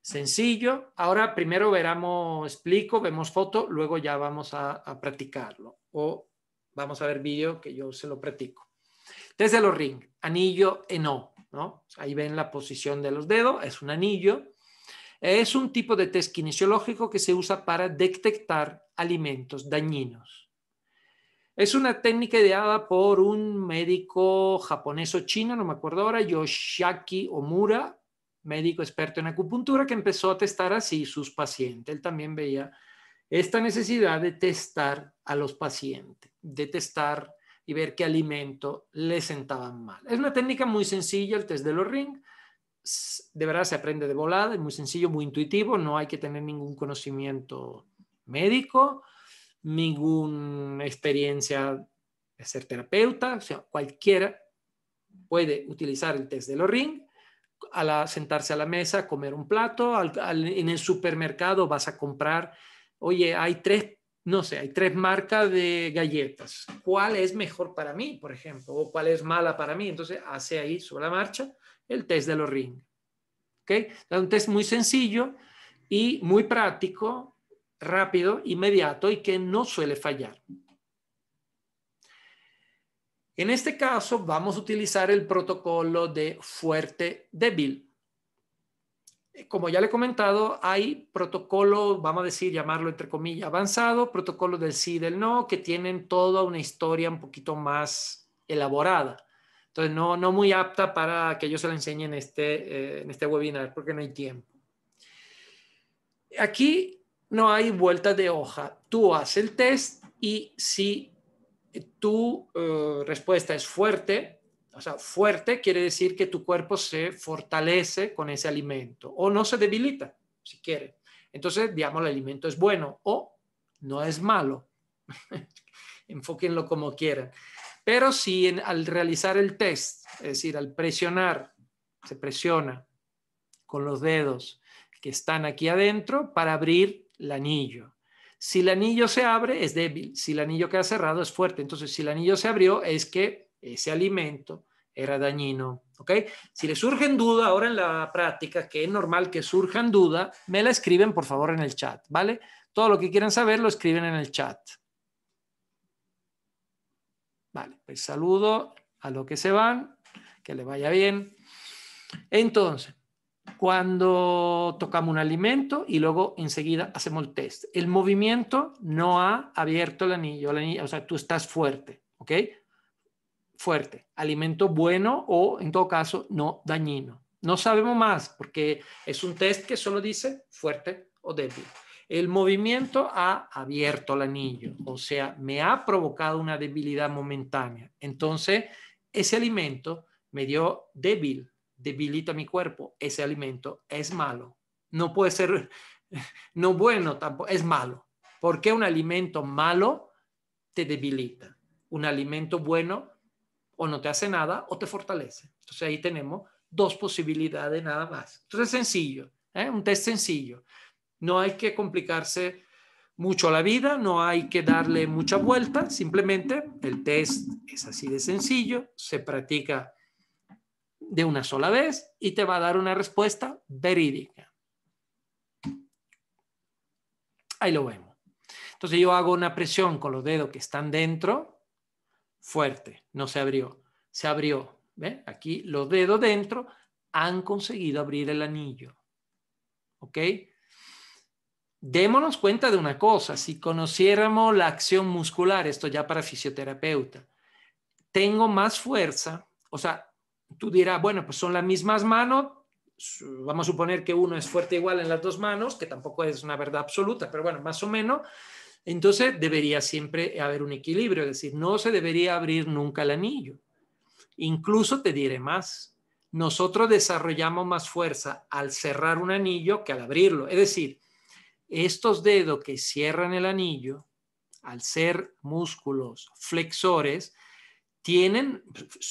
sencillo. Ahora primero veramos, explico, vemos foto, luego ya vamos a, a practicarlo o vamos a ver vídeo que yo se lo practico. Test de los ring anillo en O, ¿no? Ahí ven la posición de los dedos, es un anillo. Es un tipo de test kinesiológico que se usa para detectar alimentos dañinos. Es una técnica ideada por un médico japonés o chino, no me acuerdo ahora, Yoshiaki Omura, médico experto en acupuntura, que empezó a testar así sus pacientes. Él también veía esta necesidad de testar a los pacientes, de testar y ver qué alimento le sentaban mal. Es una técnica muy sencilla, el test de los ring. De verdad se aprende de volada, es muy sencillo, muy intuitivo, no hay que tener ningún conocimiento médico, ninguna experiencia de ser terapeuta, o sea, cualquiera puede utilizar el test de los ring sentarse a la mesa, comer un plato, en el supermercado vas a comprar, oye, hay tres no sé, hay tres marcas de galletas. ¿Cuál es mejor para mí, por ejemplo? ¿O cuál es mala para mí? Entonces hace ahí sobre la marcha el test de los ring. ¿Ok? un test muy sencillo y muy práctico, rápido, inmediato y que no suele fallar. En este caso vamos a utilizar el protocolo de fuerte débil. Eh, como ya le he comentado, hay protocolos, vamos a decir, llamarlo entre comillas, avanzado, protocolos del sí y del no, que tienen toda una historia un poquito más elaborada. Entonces, no, muy apta para que yo se la enseñe este, eh, en este, webinar, porque no hay tiempo. Aquí no hay vuelta de hoja. Tú haces el test y si tu eh, respuesta es fuerte, o sea, fuerte quiere decir que tu cuerpo se fortalece con ese alimento o no se debilita, si quiere. Entonces, digamos, el alimento es bueno o no es malo. Enfóquenlo como quieran. Pero si al realizar el test, es decir, al presionar, se presiona con los dedos que están aquí adentro para abrir el anillo. Si el anillo se abre, es débil. Si el anillo queda cerrado, es fuerte. Entonces, si el anillo se abrió, es que ese alimento era dañino. ¿ok? Si les surgen dudas ahora en la práctica, que es normal que surjan dudas, me la escriben por favor en el chat, ¿vale? Todo lo que quieran saber lo escriben en el chat. Vale, pues saludo a los que se van, que le vaya bien. Entonces, cuando tocamos un alimento y luego enseguida hacemos el test. El movimiento no ha abierto el anillo, el anillo o sea, tú estás fuerte, ¿ok? fuerte, alimento bueno o en todo caso no dañino. No sabemos más porque es un test que solo dice fuerte o débil. El movimiento ha abierto el anillo, o sea, me ha provocado una debilidad momentánea. Entonces, ese alimento me dio débil, debilita mi cuerpo. Ese alimento es malo. No puede ser no bueno tampoco, es malo. Porque un alimento malo te debilita. Un alimento bueno o no te hace nada o te fortalece. Entonces ahí tenemos dos posibilidades nada más. Entonces es sencillo, ¿eh? un test sencillo. No hay que complicarse mucho la vida, no hay que darle mucha vuelta, simplemente el test es así de sencillo, se practica de una sola vez y te va a dar una respuesta verídica. Ahí lo vemos. Entonces yo hago una presión con los dedos que están dentro fuerte, no se abrió, se abrió. ¿Ve? Aquí los dedos dentro han conseguido abrir el anillo. ¿Ok? Démonos cuenta de una cosa, si conociéramos la acción muscular, esto ya para fisioterapeuta, tengo más fuerza, o sea, tú dirás, bueno, pues son las mismas manos, vamos a suponer que uno es fuerte igual en las dos manos, que tampoco es una verdad absoluta, pero bueno, más o menos, entonces debería siempre haber un equilibrio, es decir, no se debería abrir nunca el anillo. Incluso te diré más, nosotros desarrollamos más fuerza al cerrar un anillo que al abrirlo. Es decir, estos dedos que cierran el anillo, al ser músculos flexores, tienen,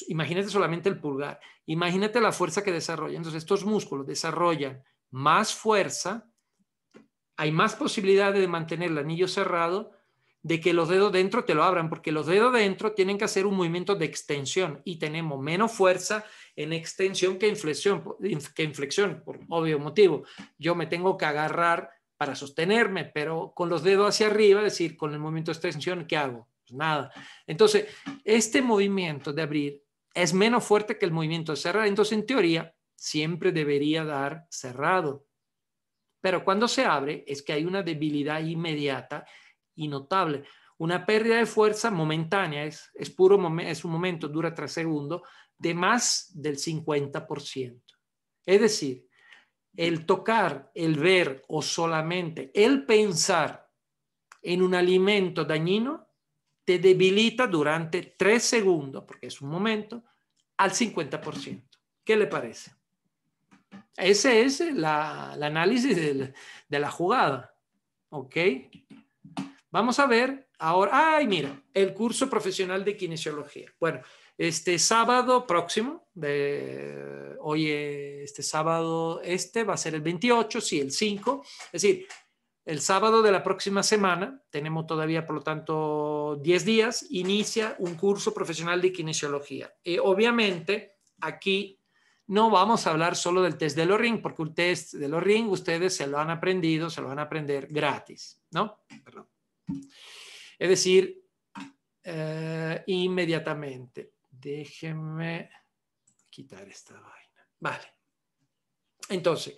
imagínate solamente el pulgar, imagínate la fuerza que desarrollan. Entonces, estos músculos desarrollan más fuerza hay más posibilidades de mantener el anillo cerrado de que los dedos dentro te lo abran, porque los dedos dentro tienen que hacer un movimiento de extensión y tenemos menos fuerza en extensión que inflexión, que por obvio motivo. Yo me tengo que agarrar para sostenerme, pero con los dedos hacia arriba, es decir, con el movimiento de extensión, ¿qué hago? Pues nada. Entonces, este movimiento de abrir es menos fuerte que el movimiento de cerrar, entonces en teoría siempre debería dar cerrado, pero cuando se abre es que hay una debilidad inmediata y notable. Una pérdida de fuerza momentánea, es, es, puro, es un momento, dura tres segundos, de más del 50%. Es decir, el tocar, el ver o solamente el pensar en un alimento dañino te debilita durante tres segundos, porque es un momento, al 50%. ¿Qué le parece? Ese es el análisis de, la jugada. ¿Ok? Vamos a ver ahora. Ay, mira, el curso profesional de kinesiología. Bueno, este sábado próximo, de, hoy este sábado este va a ser el 28, sí, el 5. Es decir, el sábado de la próxima semana, tenemos todavía, por lo tanto, 10 días, inicia un curso profesional de kinesiología. Y eh, obviamente, aquí no vamos a hablar solo del test de Loring, porque el test de Loring ustedes se lo han aprendido, se lo van a aprender gratis, ¿no? Es decir, eh, inmediatamente. Déjenme quitar esta vaina. Vale. Entonces,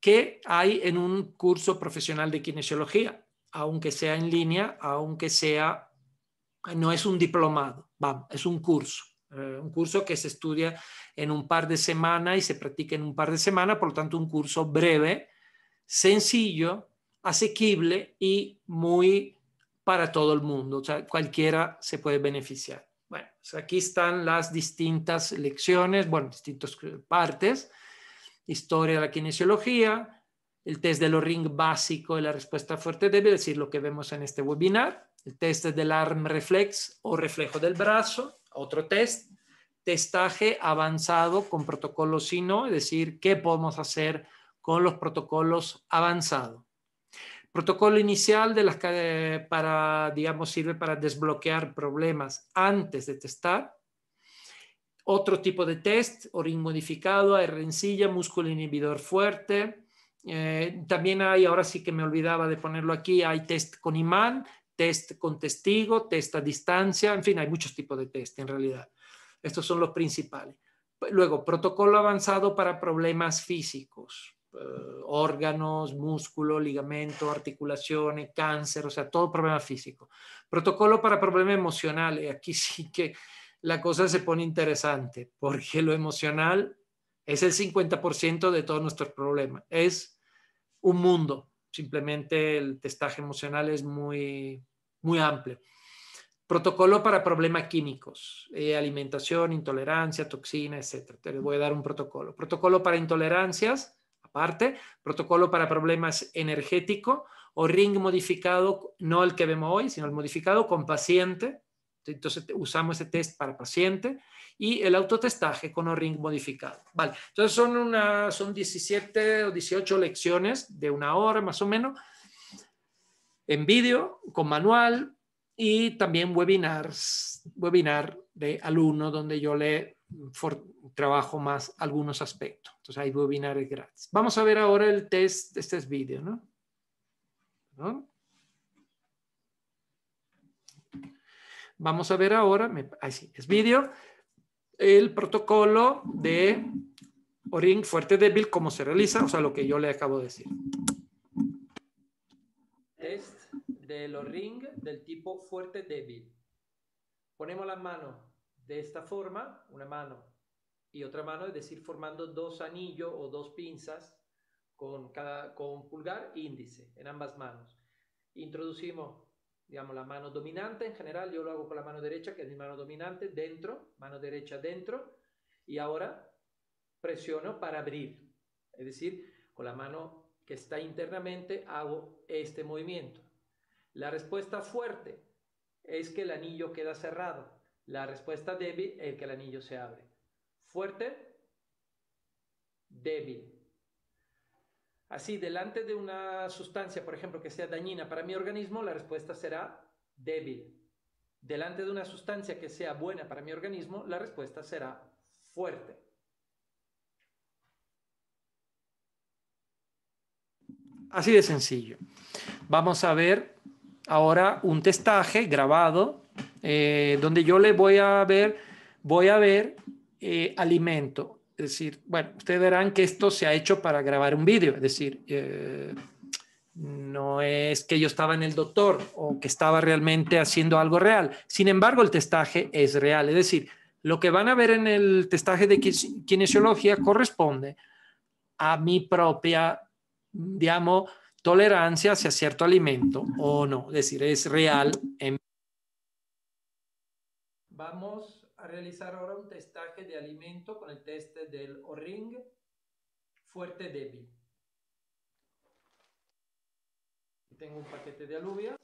¿qué hay en un curso profesional de kinesiología? Aunque sea en línea, aunque sea, no es un diplomado, vamos, es un curso. Eh, un curso que se estudia en un par de semanas y se practica en un par de semanas, por lo tanto un curso breve, sencillo, asequible y muy para todo el mundo, o sea, cualquiera se puede beneficiar. Bueno, pues aquí están las distintas lecciones, bueno, distintas partes, historia de la kinesiología, el test de los ring básico y la respuesta fuerte débil, decir, lo que vemos en este webinar, el test del arm reflex o reflejo del brazo, otro test, testaje avanzado con protocolo SINO, es decir, qué podemos hacer con los protocolos avanzados. Protocolo inicial de las para, digamos, sirve para desbloquear problemas antes de testar. Otro tipo de test, orin modificado, en músculo inhibidor fuerte. Eh, también hay, ahora sí que me olvidaba de ponerlo aquí, hay test con imán, test con testigo, test a distancia, en fin, hay muchos tipos de test en realidad. Estos son los principales. Luego, protocolo avanzado para problemas físicos, eh, órganos, músculo, ligamento, articulaciones, cáncer, o sea, todo problema físico. Protocolo para problemas emocionales. Eh, aquí sí que la cosa se pone interesante, porque lo emocional es el 50% de todos nuestros problemas. Es un mundo, Simplemente el testaje emocional es muy, muy amplio. Protocolo para problemas químicos, eh, alimentación, intolerancia, toxina, etc. Te voy a dar un protocolo. Protocolo para intolerancias, aparte. Protocolo para problemas energético o ring modificado, no el que vemos hoy, sino el modificado con paciente entonces usamos ese test para paciente y el autotestaje con O-ring modificado. Vale, entonces son, son 17 o 18 lecciones de una hora más o menos en vídeo, con manual y también webinars, webinar de alumnos donde yo le trabajo más algunos aspectos. Entonces hay webinars gratis. Vamos a ver ahora el test, este es vídeo, ¿no? ¿No? Vamos a ver ahora, ahí sí, es vídeo, el protocolo de Oring fuerte débil, cómo se realiza, o sea, lo que yo le acabo de decir. Test del O-ring del tipo fuerte débil. Ponemos la mano de esta forma, una mano y otra mano, es decir, formando dos anillos o dos pinzas con, cada, con pulgar índice en ambas manos. Introducimos digamos, la mano dominante. En general yo lo hago con la mano derecha, que es mi mano dominante, dentro, mano derecha dentro, y ahora presiono para abrir. Es decir, con la mano que está internamente hago este movimiento. La respuesta fuerte es que el anillo queda cerrado. La respuesta débil es que el anillo se abre. Fuerte, débil. Así, delante de una sustancia, por ejemplo, que sea dañina para mi organismo, la respuesta será débil. Delante de una sustancia que sea buena para mi organismo, la respuesta será fuerte. Así de sencillo. Vamos a ver ahora un testaje grabado eh, donde yo le voy a ver, voy a ver eh, alimento. Es decir, bueno, ustedes verán que esto se ha hecho para grabar un vídeo, es decir, eh, no es que yo estaba en el doctor o que estaba realmente haciendo algo real. Sin embargo, el testaje es real, es decir, lo que van a ver en el testaje de kinesiología corresponde a mi propia, digamos, tolerancia hacia cierto alimento o no, es decir, es real. Vamos realizar ahora un testaje de alimento con el test del O-ring fuerte débil. Tengo un paquete de alubias.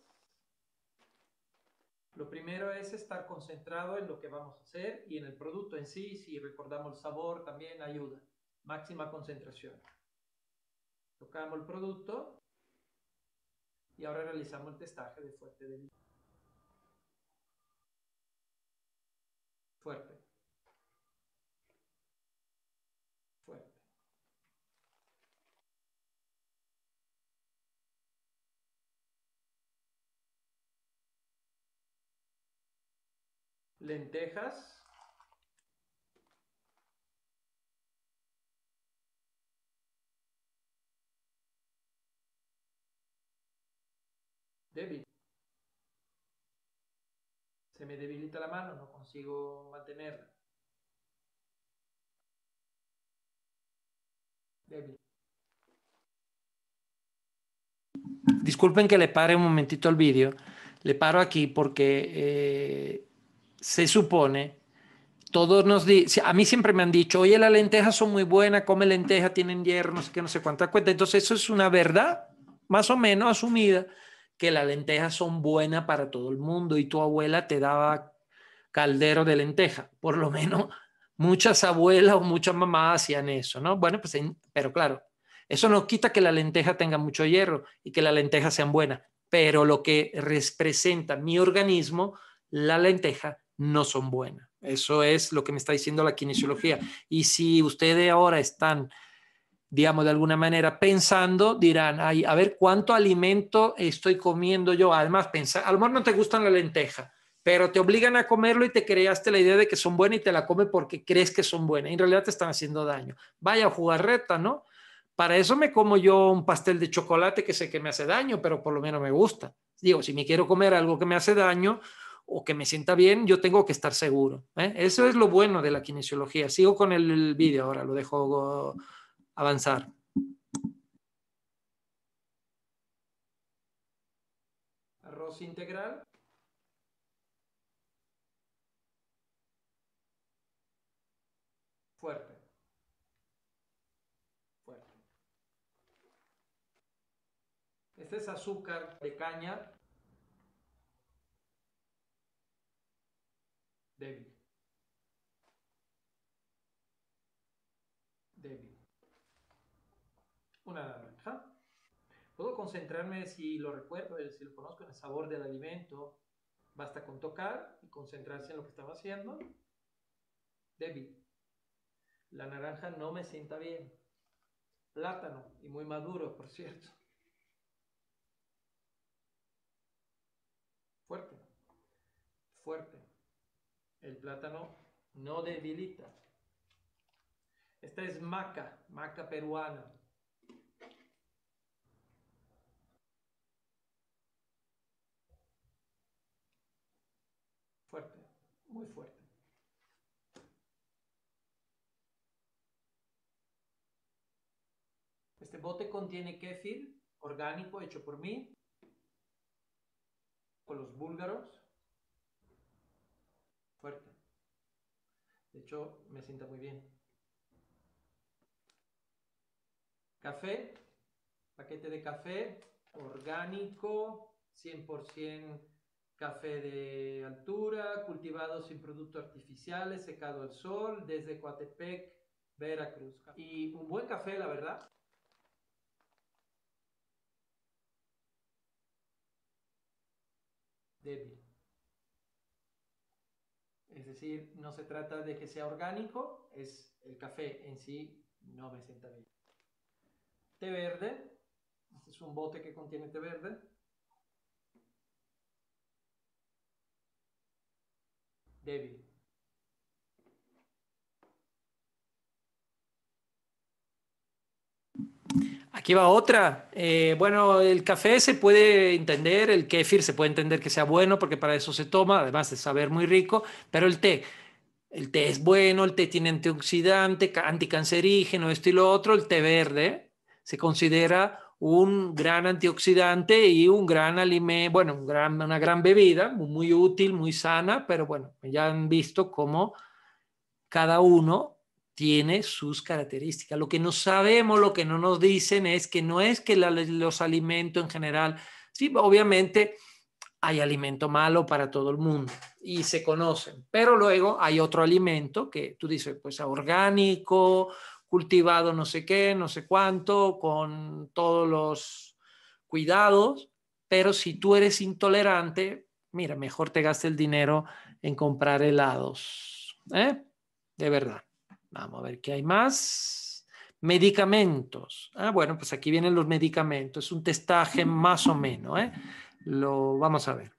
Lo primero es estar concentrado en lo que vamos a hacer y en el producto en sí, si recordamos el sabor también ayuda. Máxima concentración. Tocamos el producto y ahora realizamos el testaje de fuerte débil. Fuerte. Fuerte. Lentejas. me debilita la mano, no consigo mantenerla. Disculpen que le pare un momentito el vídeo. Le paro aquí porque eh, se supone, todos nos dicen, a mí siempre me han dicho, oye, las lentejas son muy buenas, come lentejas, tienen hierro, no sé qué, no sé cuánta cuenta. Entonces eso es una verdad, más o menos asumida, que las lentejas son buenas para todo el mundo y tu abuela te daba caldero de lenteja. Por lo menos muchas abuelas o muchas mamás hacían eso, ¿no? Bueno, pues, pero claro, eso no quita que la lenteja tenga mucho hierro y que las lentejas sean buenas, pero lo que representa mi organismo, la lenteja, no son buenas. Eso es lo que me está diciendo la kinesiología. Y si ustedes ahora están digamos de alguna manera, pensando, dirán, ay, a ver cuánto alimento estoy comiendo yo. Además, a lo mejor no te gustan la lenteja, pero te obligan a comerlo y te creaste la idea de que son buenas y te la come porque crees que son buenas. en realidad te están haciendo daño. Vaya jugarreta, ¿no? Para eso me como yo un pastel de chocolate que sé que me hace daño, pero por lo menos me gusta. Digo, si me quiero comer algo que me hace daño, o que me sienta bien, yo tengo que estar seguro. ¿eh? Eso es lo bueno de la kinesiología. Sigo con el vídeo ahora, lo dejo avanzar. Arroz integral. Fuerte. Fuerte. Este es azúcar de caña débil. una naranja. Puedo concentrarme si lo recuerdo, eh, si lo conozco en el sabor del alimento. Basta con tocar y concentrarse en lo que estaba haciendo. Débil. La naranja no me sienta bien. Plátano, y muy maduro, por cierto. Fuerte. Fuerte. El plátano no debilita. Esta es maca, maca peruana. muy fuerte. Este bote contiene kefir orgánico hecho por mí, con los búlgaros. Fuerte. De hecho, me sienta muy bien. Café, paquete de café orgánico, 100% café de altura, cultivado sin productos artificiales, secado al sol, desde Coatepec, Veracruz. Y un buen café, la verdad. Débil. Es decir, no se trata de que sea orgánico, es el café en sí no me sienta bien. Té verde, este es un bote que contiene té verde. Aquí va otra. Eh, bueno, el café se puede entender, el kéfir se puede entender que sea bueno porque para eso se toma, además de saber muy rico, pero el té, el té es bueno, el té tiene antioxidante, anticancerígeno, esto y lo otro, el té verde se considera un gran antioxidante y un gran alimento, bueno, un gran, una gran bebida, muy útil, muy sana, pero bueno, ya han visto cómo cada uno tiene sus características. Lo que no sabemos, lo que no nos dicen es que no es que los alimentos en general, sí, obviamente hay alimento malo para todo el mundo y se conocen, pero luego hay otro alimento que tú dices, pues orgánico, cultivado no sé qué, no sé cuánto, con todos los cuidados, pero si tú eres intolerante, mira, mejor te gastes el dinero en comprar helados, ¿eh? De verdad. Vamos a ver qué hay más. Medicamentos. Ah, bueno, pues aquí vienen los medicamentos. Es un testaje más o menos, ¿eh? Lo vamos a ver.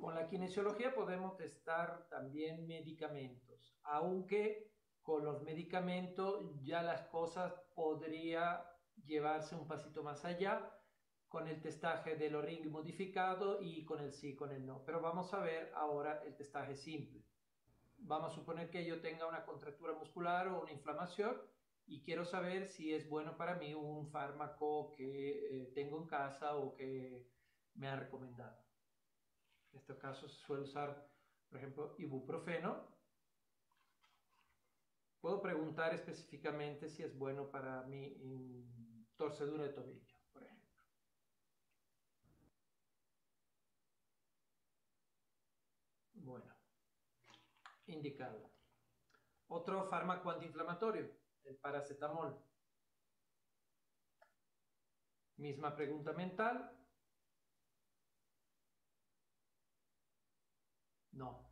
Con la kinesiología podemos testar también medicamentos, aunque con los medicamentos ya las cosas podría llevarse un pasito más allá con el testaje del O-ring modificado y con el sí, con el no. Pero vamos a ver ahora el testaje simple. Vamos a suponer que yo tenga una contractura muscular o una inflamación y quiero saber si es bueno para mí un fármaco que eh, tengo en casa o que me ha recomendado. En este se suele usar, por ejemplo, ibuprofeno, Puedo preguntar específicamente si es bueno para mi torcedura de tobillo, por ejemplo. Bueno, indicado. Otro fármaco antiinflamatorio, el paracetamol. Misma pregunta mental. No.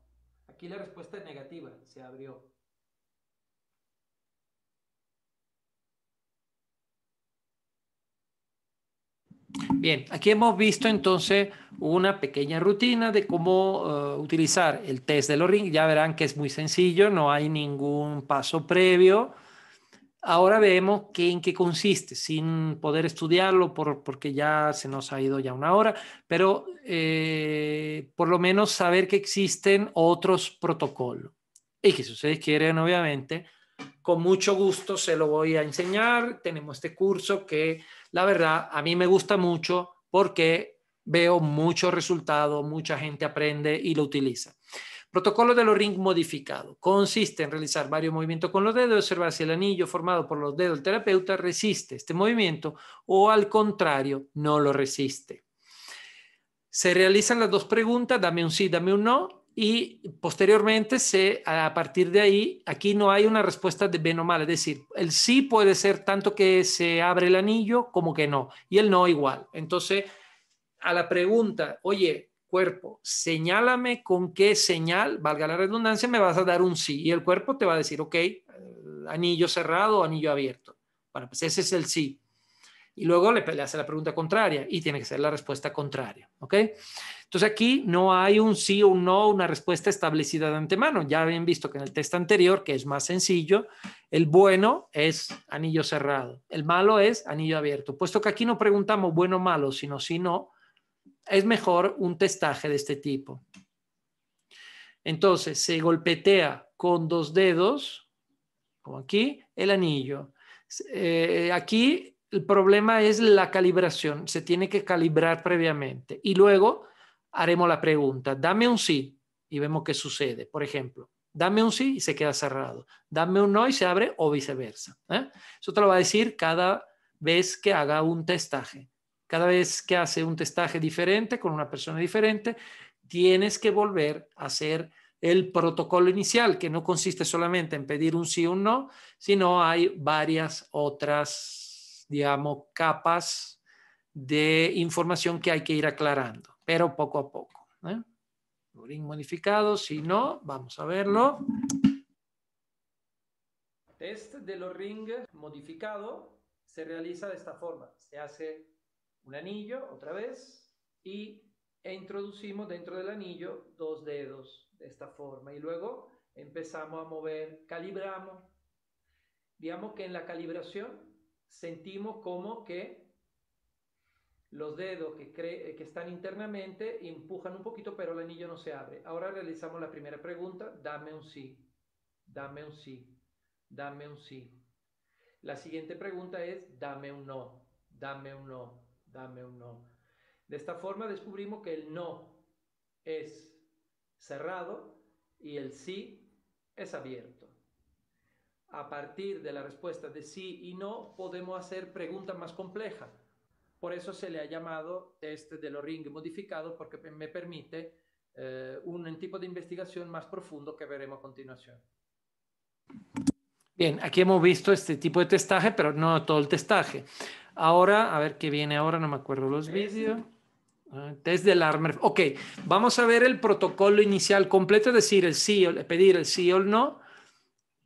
Aquí la respuesta es negativa, se abrió. Bien, aquí hemos visto entonces una pequeña rutina de cómo eh, utilizar el test de Loring. Ya verán que es muy sencillo, no hay ningún paso previo. Ahora vemos qué, en qué consiste, sin poder estudiarlo por, porque ya se nos ha ido ya una hora, pero eh, por lo menos saber que existen otros protocolos. Y que si ustedes quieren, obviamente, con mucho gusto se lo voy a enseñar. Tenemos este curso que la verdad, a mí me gusta mucho porque veo mucho resultado, mucha gente aprende y lo utiliza. Protocolo de los ring modificado. Consiste en realizar varios movimientos con los dedos, observar si el anillo formado por los dedos del terapeuta resiste este movimiento o al contrario, no lo resiste. Se realizan las dos preguntas, dame un sí, dame un no, y posteriormente se, a partir de ahí, aquí no hay una respuesta de bien o mal, es decir, el sí puede ser tanto que se abre el anillo como que no, y el no igual. Entonces, a la pregunta, oye, cuerpo, señálame con qué señal, valga la redundancia, me vas a dar un sí, y el cuerpo te va a decir, ok, eh, anillo cerrado, o anillo abierto. Bueno, pues ese es el sí. Y luego le, le hace la pregunta contraria y tiene que ser la respuesta contraria, ¿ok? Entonces aquí no hay un sí o un no, una respuesta establecida de antemano. Ya habían visto que en el test anterior, que es más sencillo, el bueno es anillo cerrado, el malo es anillo abierto. Puesto que aquí no preguntamos bueno o malo, sino o no, es mejor un testaje de este tipo. Entonces se golpetea con dos dedos, como aquí, el anillo. Eh, aquí el problema es la calibración, se tiene que calibrar previamente y luego haremos la pregunta, dame un sí y vemos qué sucede. Por ejemplo, dame un sí y se queda cerrado, dame un no y se abre o viceversa. ¿eh? Eso te lo va a decir cada vez que haga un testaje. Cada vez que hace un testaje diferente con una persona diferente, tienes que volver a hacer el protocolo inicial, que no consiste solamente en pedir un sí o un no, sino hay varias otras, digamos, capas de información que hay que ir aclarando pero poco a poco. ¿eh? ring modificado, si no, vamos a verlo. Test de los ring modificado se realiza de esta forma. Se hace un anillo otra vez y e introducimos dentro del anillo dos dedos de esta forma y luego empezamos a mover, calibramos. Digamos que en la calibración sentimos como que los dedos eh, que, están internamente empujan un poquito, pero el anillo no se abre. Ahora realizamos la primera pregunta, dame un sí, dame un sí, dame un sí. La siguiente pregunta es, dame un no, dame un no, dame un no. De esta forma descubrimos que el no es cerrado y el sí es abierto. A partir de la respuesta de sí y no podemos hacer preguntas más complejas por eso se le ha llamado test de ring modificado porque me permite eh, un tipo de investigación más profundo que veremos a continuación. Bien, aquí hemos visto este tipo de testaje, pero no todo el testaje. Ahora, a ver qué viene ahora, no me acuerdo los vídeos. Ah, test del ARMER. Ok, vamos a ver el protocolo inicial completo, es decir, el sí, pedir el sí o el no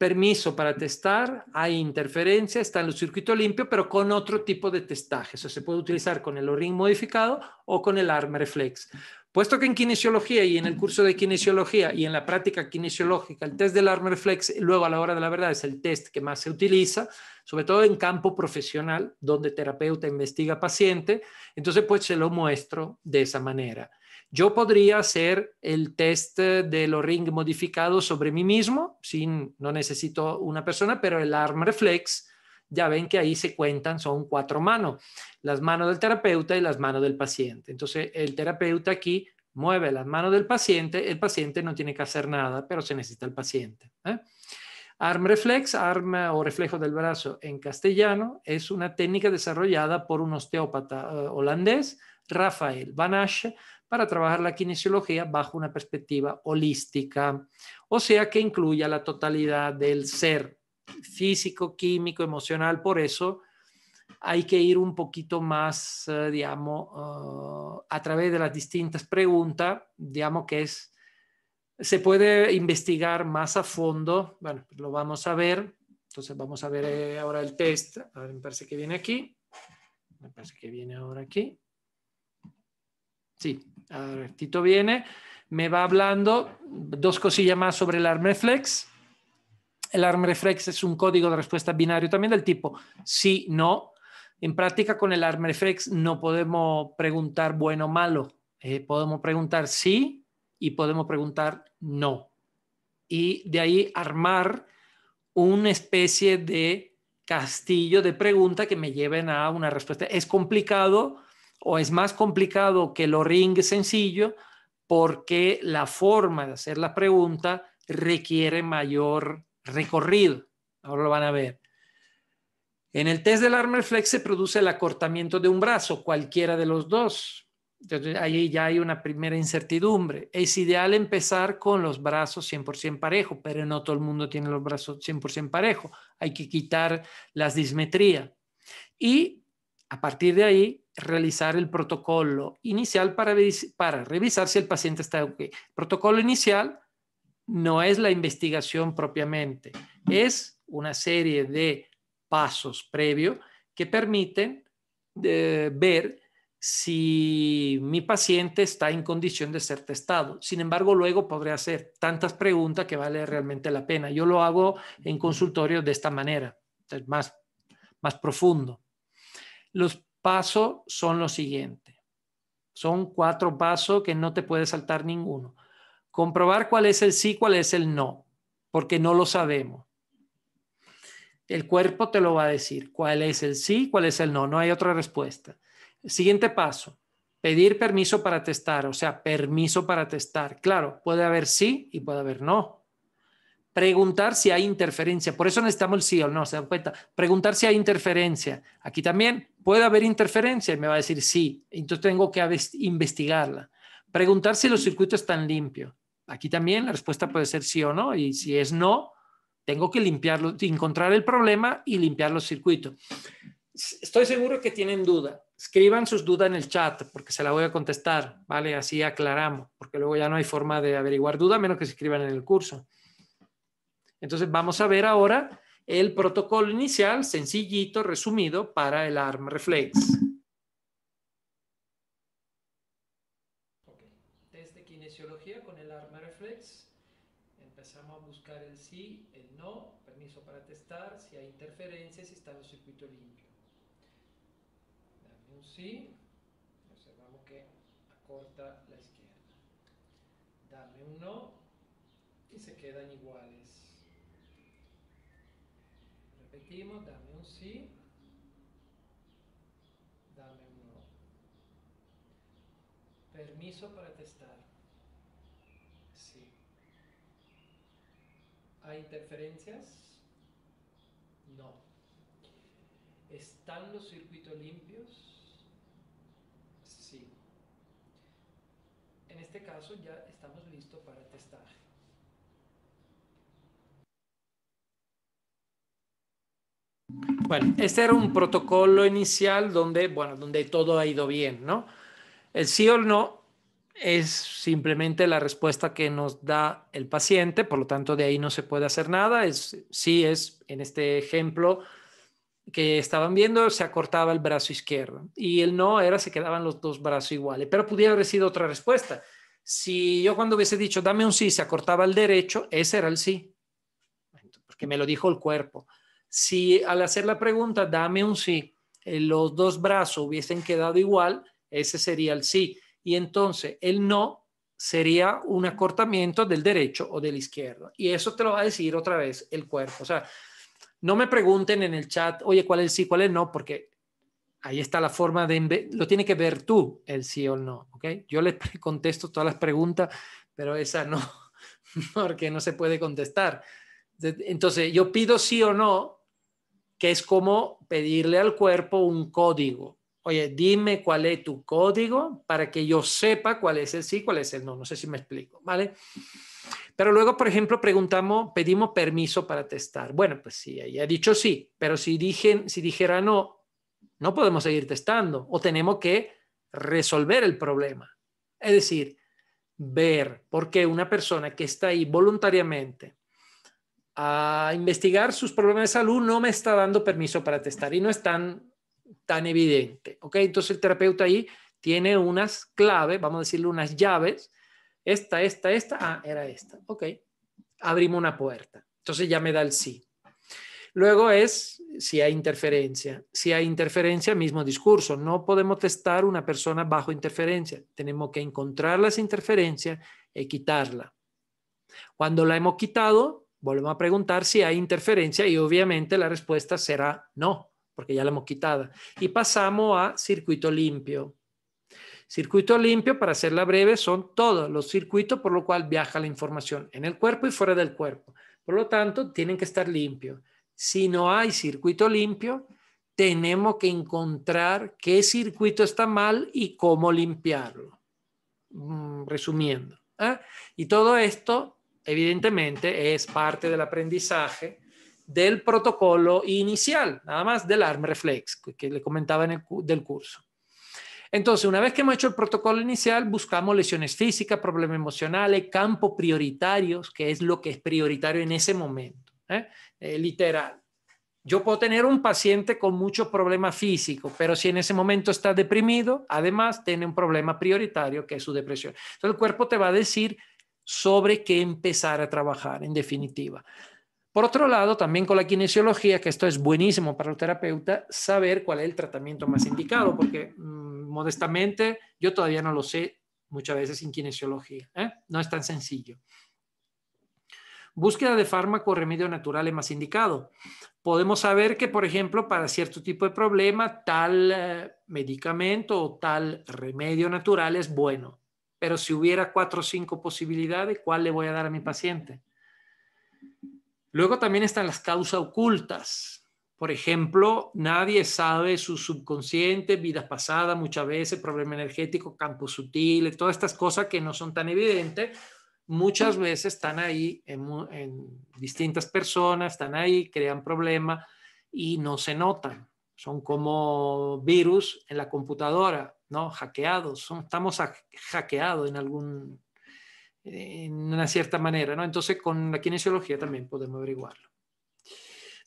permiso para testar, hay interferencia, está en el circuito limpio, pero con otro tipo de testaje. Eso se puede utilizar con el O-ring modificado o con el ARM reflex. Puesto que en kinesiología y en el curso de kinesiología y en la práctica kinesiológica, el test del ARM reflex, luego a la hora de la verdad, es el test que más se utiliza, sobre todo en campo profesional, donde terapeuta investiga paciente, entonces pues se lo muestro de esa manera. Yo podría hacer el test de los ring modificados sobre mí mismo, sin, no necesito una persona, pero el arm reflex, ya ven que ahí se cuentan, son cuatro manos, las manos del terapeuta y las manos del paciente. Entonces, el terapeuta aquí mueve las manos del paciente, el paciente no tiene que hacer nada, pero se necesita el paciente. ¿eh? Arm reflex, arma o reflejo del brazo en castellano, es una técnica desarrollada por un osteópata eh, holandés, Rafael Van para trabajar la kinesiología bajo una perspectiva holística, o sea que incluya la totalidad del ser físico, químico, emocional. Por eso hay que ir un poquito más, eh, digamos, eh, a través de las distintas preguntas, digamos que es, se puede investigar más a fondo, bueno, lo vamos a ver. Entonces vamos a ver eh, ahora el test, a ver, me parece que viene aquí, me parece que viene ahora aquí. Sí, a ver, Tito viene, me va hablando dos cosillas más sobre el Reflex. El Arm Reflex es un código de respuesta binario también del tipo sí, no. En práctica con el Reflex no podemos preguntar bueno o malo. Eh, podemos preguntar sí y podemos preguntar no. Y de ahí armar una especie de castillo de preguntas que me lleven a una respuesta. Es complicado, o es más complicado que lo ring sencillo porque la forma de hacer la pregunta requiere mayor recorrido. Ahora lo van a ver. En el test del Arm flex se produce el acortamiento de un brazo, cualquiera de los dos. Entonces, ahí ya hay una primera incertidumbre. Es ideal empezar con los brazos 100% parejo, pero no todo el mundo tiene los brazos 100% parejo. Hay que quitar las dismetrías. Y a partir de ahí realizar el protocolo inicial para, revisar si el paciente está ok. Protocolo inicial no es la investigación propiamente, es una serie de pasos previos que permiten eh, ver si mi paciente está en condición de ser testado. Sin embargo, luego podré hacer tantas preguntas que vale realmente la pena. Yo lo hago en consultorio de esta manera, más, más profundo. Los Paso son los siguientes. Son cuatro pasos que no te puede saltar ninguno. Comprobar cuál es el sí, cuál es el no, porque no lo sabemos. El cuerpo te lo va a decir, cuál es el sí, cuál es el no, no hay otra respuesta. Siguiente paso, pedir permiso para testar, o sea, permiso para testar. Claro, puede haber sí y puede haber no preguntar si hay interferencia. Por eso necesitamos el sí o no, se dan cuenta. Preguntar si hay interferencia. Aquí también puede haber interferencia y me va a decir sí. Entonces tengo que investigarla. Preguntar si los circuitos están limpios. Aquí también la respuesta puede ser sí o no. Y si es no, tengo que limpiarlo, encontrar el problema y limpiar los circuitos. Estoy seguro que tienen duda. Escriban sus dudas en el chat porque se la voy a contestar, ¿vale? Así aclaramos, porque luego ya no hay forma de averiguar duda menos que se escriban en el curso. Entonces vamos a ver ahora el protocolo inicial, sencillito, resumido, para el ARM Reflex. Okay. de kinesiología con el ARM Reflex empezamos a buscar el sí, el no, permiso para testar, si hay interferencias, si en el circuito limpio. Dame un sí, observamos que acorta la izquierda. Dame un no y se quedan igual. dame un sí, dame un no. Permiso para testar. Sí. ¿Hay interferencias? No. ¿Están los circuitos limpios? Sí. En este caso ya estamos listos para testar. Bueno, este era un protocolo inicial donde, bueno, donde todo ha ido bien, ¿no? El sí o el no es simplemente la respuesta que nos da el paciente, por lo tanto de ahí no se puede hacer nada. Es, sí es, en este ejemplo que estaban viendo, se acortaba el brazo izquierdo y el no era se quedaban los dos brazos iguales, pero pudiera haber sido otra respuesta. Si yo cuando hubiese dicho, dame un sí, se acortaba el derecho, ese era el sí, porque me lo dijo el cuerpo. Si al hacer la pregunta, dame un sí, eh, los dos brazos hubiesen quedado igual, ese sería el sí. Y entonces el no sería un acortamiento del derecho o del izquierdo. Y eso te lo va a decir otra vez el cuerpo. O sea, no me pregunten en el chat, oye, ¿cuál es el sí, cuál es el no? Porque ahí está la forma de, lo tiene que ver tú el sí o el no, ¿ok? Yo les contesto todas las preguntas, pero esa no, porque no se puede contestar. Entonces, yo pido sí o no que es como pedirle al cuerpo un código. Oye, dime cuál es tu código para que yo sepa cuál es el sí, cuál es el no. No sé si me explico, ¿vale? Pero luego, por ejemplo, preguntamos, pedimos permiso para testar. Bueno, pues sí, ella ha dicho sí, pero si, dije, si dijera no, no podemos seguir testando o tenemos que resolver el problema. Es decir, ver por qué una persona que está ahí voluntariamente a investigar sus problemas de salud no me está dando permiso para testar y no es tan, evidente. Entonces el terapeuta ahí tiene unas claves, vamos a decirle unas llaves. Esta, esta, esta, ah, era esta. Ok, abrimos una puerta. Entonces ya me da el sí. Luego es si hay interferencia. Si hay interferencia, mismo discurso. No podemos testar una persona bajo interferencia. Tenemos que encontrar las interferencias y quitarla. Cuando la hemos quitado, Volvemos a preguntar si hay interferencia y obviamente la respuesta será no, porque ya la hemos quitada. Y pasamos a circuito limpio. Circuito limpio, para hacerla breve, son todos los circuitos por los cuales viaja la información en el cuerpo y fuera del cuerpo. Por lo tanto, tienen que estar limpios. Si no hay circuito limpio, tenemos que encontrar qué circuito está mal y cómo limpiarlo. Mm, resumiendo. ¿eh? Y todo esto evidentemente es parte del aprendizaje del protocolo inicial, nada más del ARM Reflex, que le comentaba en el del curso. Entonces, una vez que hemos hecho el protocolo inicial, buscamos lesiones físicas, problemas emocionales, campos prioritarios, que es lo que es prioritario en ese momento, ¿eh? Eh, literal. Yo puedo tener un paciente con mucho problema físico, pero si en ese momento está deprimido, además tiene un problema prioritario que es su depresión. Entonces el cuerpo te va a decir sobre qué empezar a trabajar, en definitiva. Por otro lado, también con la kinesiología, que esto es buenísimo para el terapeuta, saber cuál es el tratamiento más indicado, porque mm, modestamente yo todavía no lo sé muchas veces en kinesiología. ¿eh? No es tan sencillo. Búsqueda de fármaco o remedio natural es más indicado. Podemos saber que, por ejemplo, para cierto tipo de problema, tal eh, medicamento o tal remedio natural es bueno pero si hubiera cuatro o cinco posibilidades, ¿cuál le voy a dar a mi paciente? Luego también están las causas ocultas. Por ejemplo, nadie sabe su subconsciente, vida pasada, muchas veces, problema energético, campo sutil, todas estas cosas que no son tan evidentes, muchas veces están ahí en, en distintas personas, están ahí, crean problemas y no se notan. Son como virus en la computadora. ¿no? hackeados, estamos hackeados en algún en una cierta manera, ¿no? Entonces con la kinesiología también podemos averiguarlo.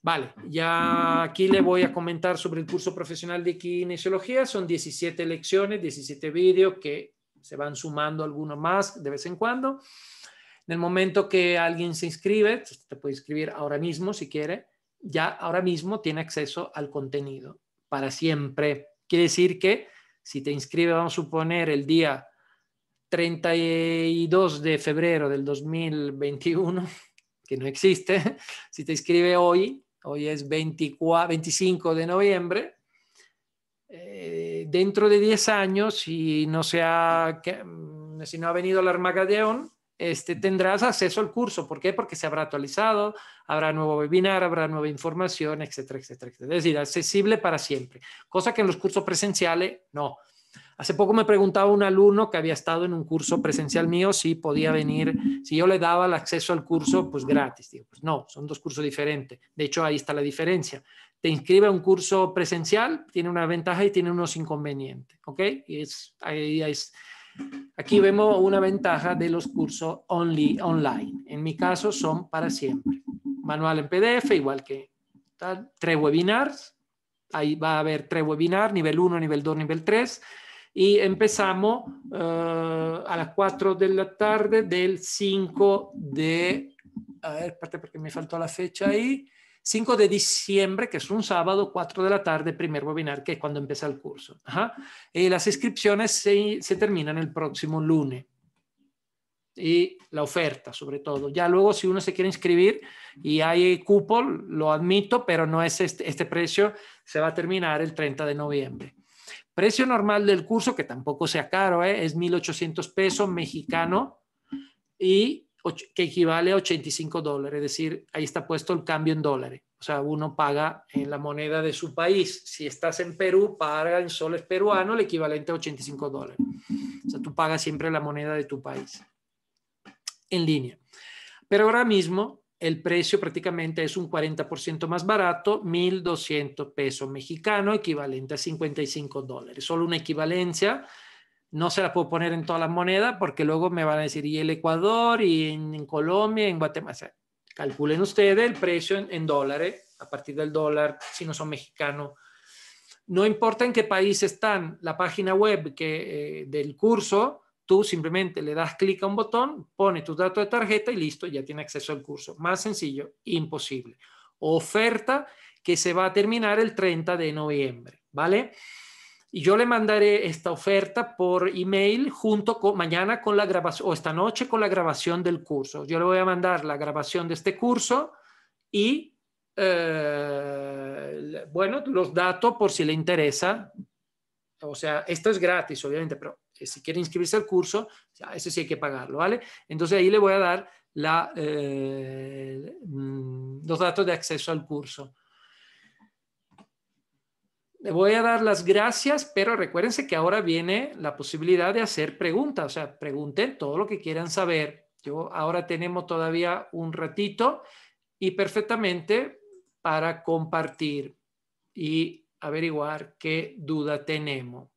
Vale, ya aquí le voy a comentar sobre el curso profesional de kinesiología. Son 17 lecciones, 17 vídeos que se van sumando algunos más de vez en cuando. En el momento que alguien se inscribe, pues, te puede inscribir ahora mismo si quiere, ya ahora mismo tiene acceso al contenido para siempre. Quiere decir que si te inscribe, vamos a suponer, el día 32 de febrero del 2021, que no existe, si te inscribe hoy, hoy es 24, 25 de noviembre, eh, dentro de 10 años, si no, se ha, mm, si no ha venido el Armagedón, este, tendrás acceso al curso. ¿Por qué? Porque se habrá actualizado, habrá nuevo webinar, habrá nueva información, etcétera, etcétera, etcétera. Es decir, accesible para siempre, cosa que en los cursos presenciales no. Hace poco me preguntaba un alumno que había estado en un curso presencial mío si podía venir, si yo le daba el acceso al curso, pues gratis. Digo, pues no, son dos cursos diferentes. De hecho, ahí está la diferencia. Te inscribe a un curso presencial, tiene una ventaja y tiene unos inconvenientes, ¿ok? Y es, ahí es, Aquí vemos una ventaja de los cursos only, online. En mi caso son para siempre. Manual en PDF, igual que tres webinars. Ahí va a haber tres webinars, nivel 1, nivel 2, nivel 3. Y empezamos eh, a las 4 de la tarde del 5 de... A ver, espérate porque me faltó la fecha ahí. 5 de diciembre, que es un sábado, 4 de la tarde, primer webinar, que es cuando empieza el curso. Y eh, las inscripciones se, terminan el próximo lunes y la oferta sobre todo. Ya luego si uno se quiere inscribir y hay cupo, lo admito, pero no es este, este precio, se va a terminar el 30 de noviembre. Precio normal del curso, que tampoco sea caro, ¿eh? es 1.800 pesos mexicano y que equivale a 85 dólares, es decir, ahí está puesto el cambio en dólares. O sea, uno paga en la moneda de su país. Si estás en Perú, paga en soles peruanos el equivalente a 85 dólares. O sea, tú pagas siempre la moneda de tu país en línea. Pero ahora mismo el precio prácticamente es un 40% más barato, 1.200 pesos mexicanos, equivalente a 55 dólares. Solo una equivalencia no se las puedo poner en todas las monedas porque luego me van a decir, y el Ecuador, y en, Colombia, Colombia, en Guatemala. calculen ustedes el precio en, dólares, a partir del dólar, si no son mexicanos. No importa en qué país están, la página web que, eh, del curso, tú simplemente le das clic a un botón, pone tus datos de tarjeta y listo, ya tiene acceso al curso. Más sencillo, imposible. Oferta que se va a terminar el 30 de noviembre, ¿vale? y yo le mandaré esta oferta por email junto con mañana con la grabación o esta noche con la grabación del curso. Yo le voy a mandar la grabación de este curso y, eh, bueno, los datos por si le interesa. O sea, esto es gratis, obviamente, pero eh, si quiere inscribirse al curso, ese sí hay que pagarlo, ¿vale? Entonces ahí le voy a dar la, eh, mm, los datos de acceso al curso le voy a dar las gracias, pero recuérdense que ahora viene la posibilidad de hacer preguntas, o sea, pregunten todo lo que quieran saber. Yo ahora tenemos todavía un ratito y perfectamente para compartir y averiguar qué duda tenemos.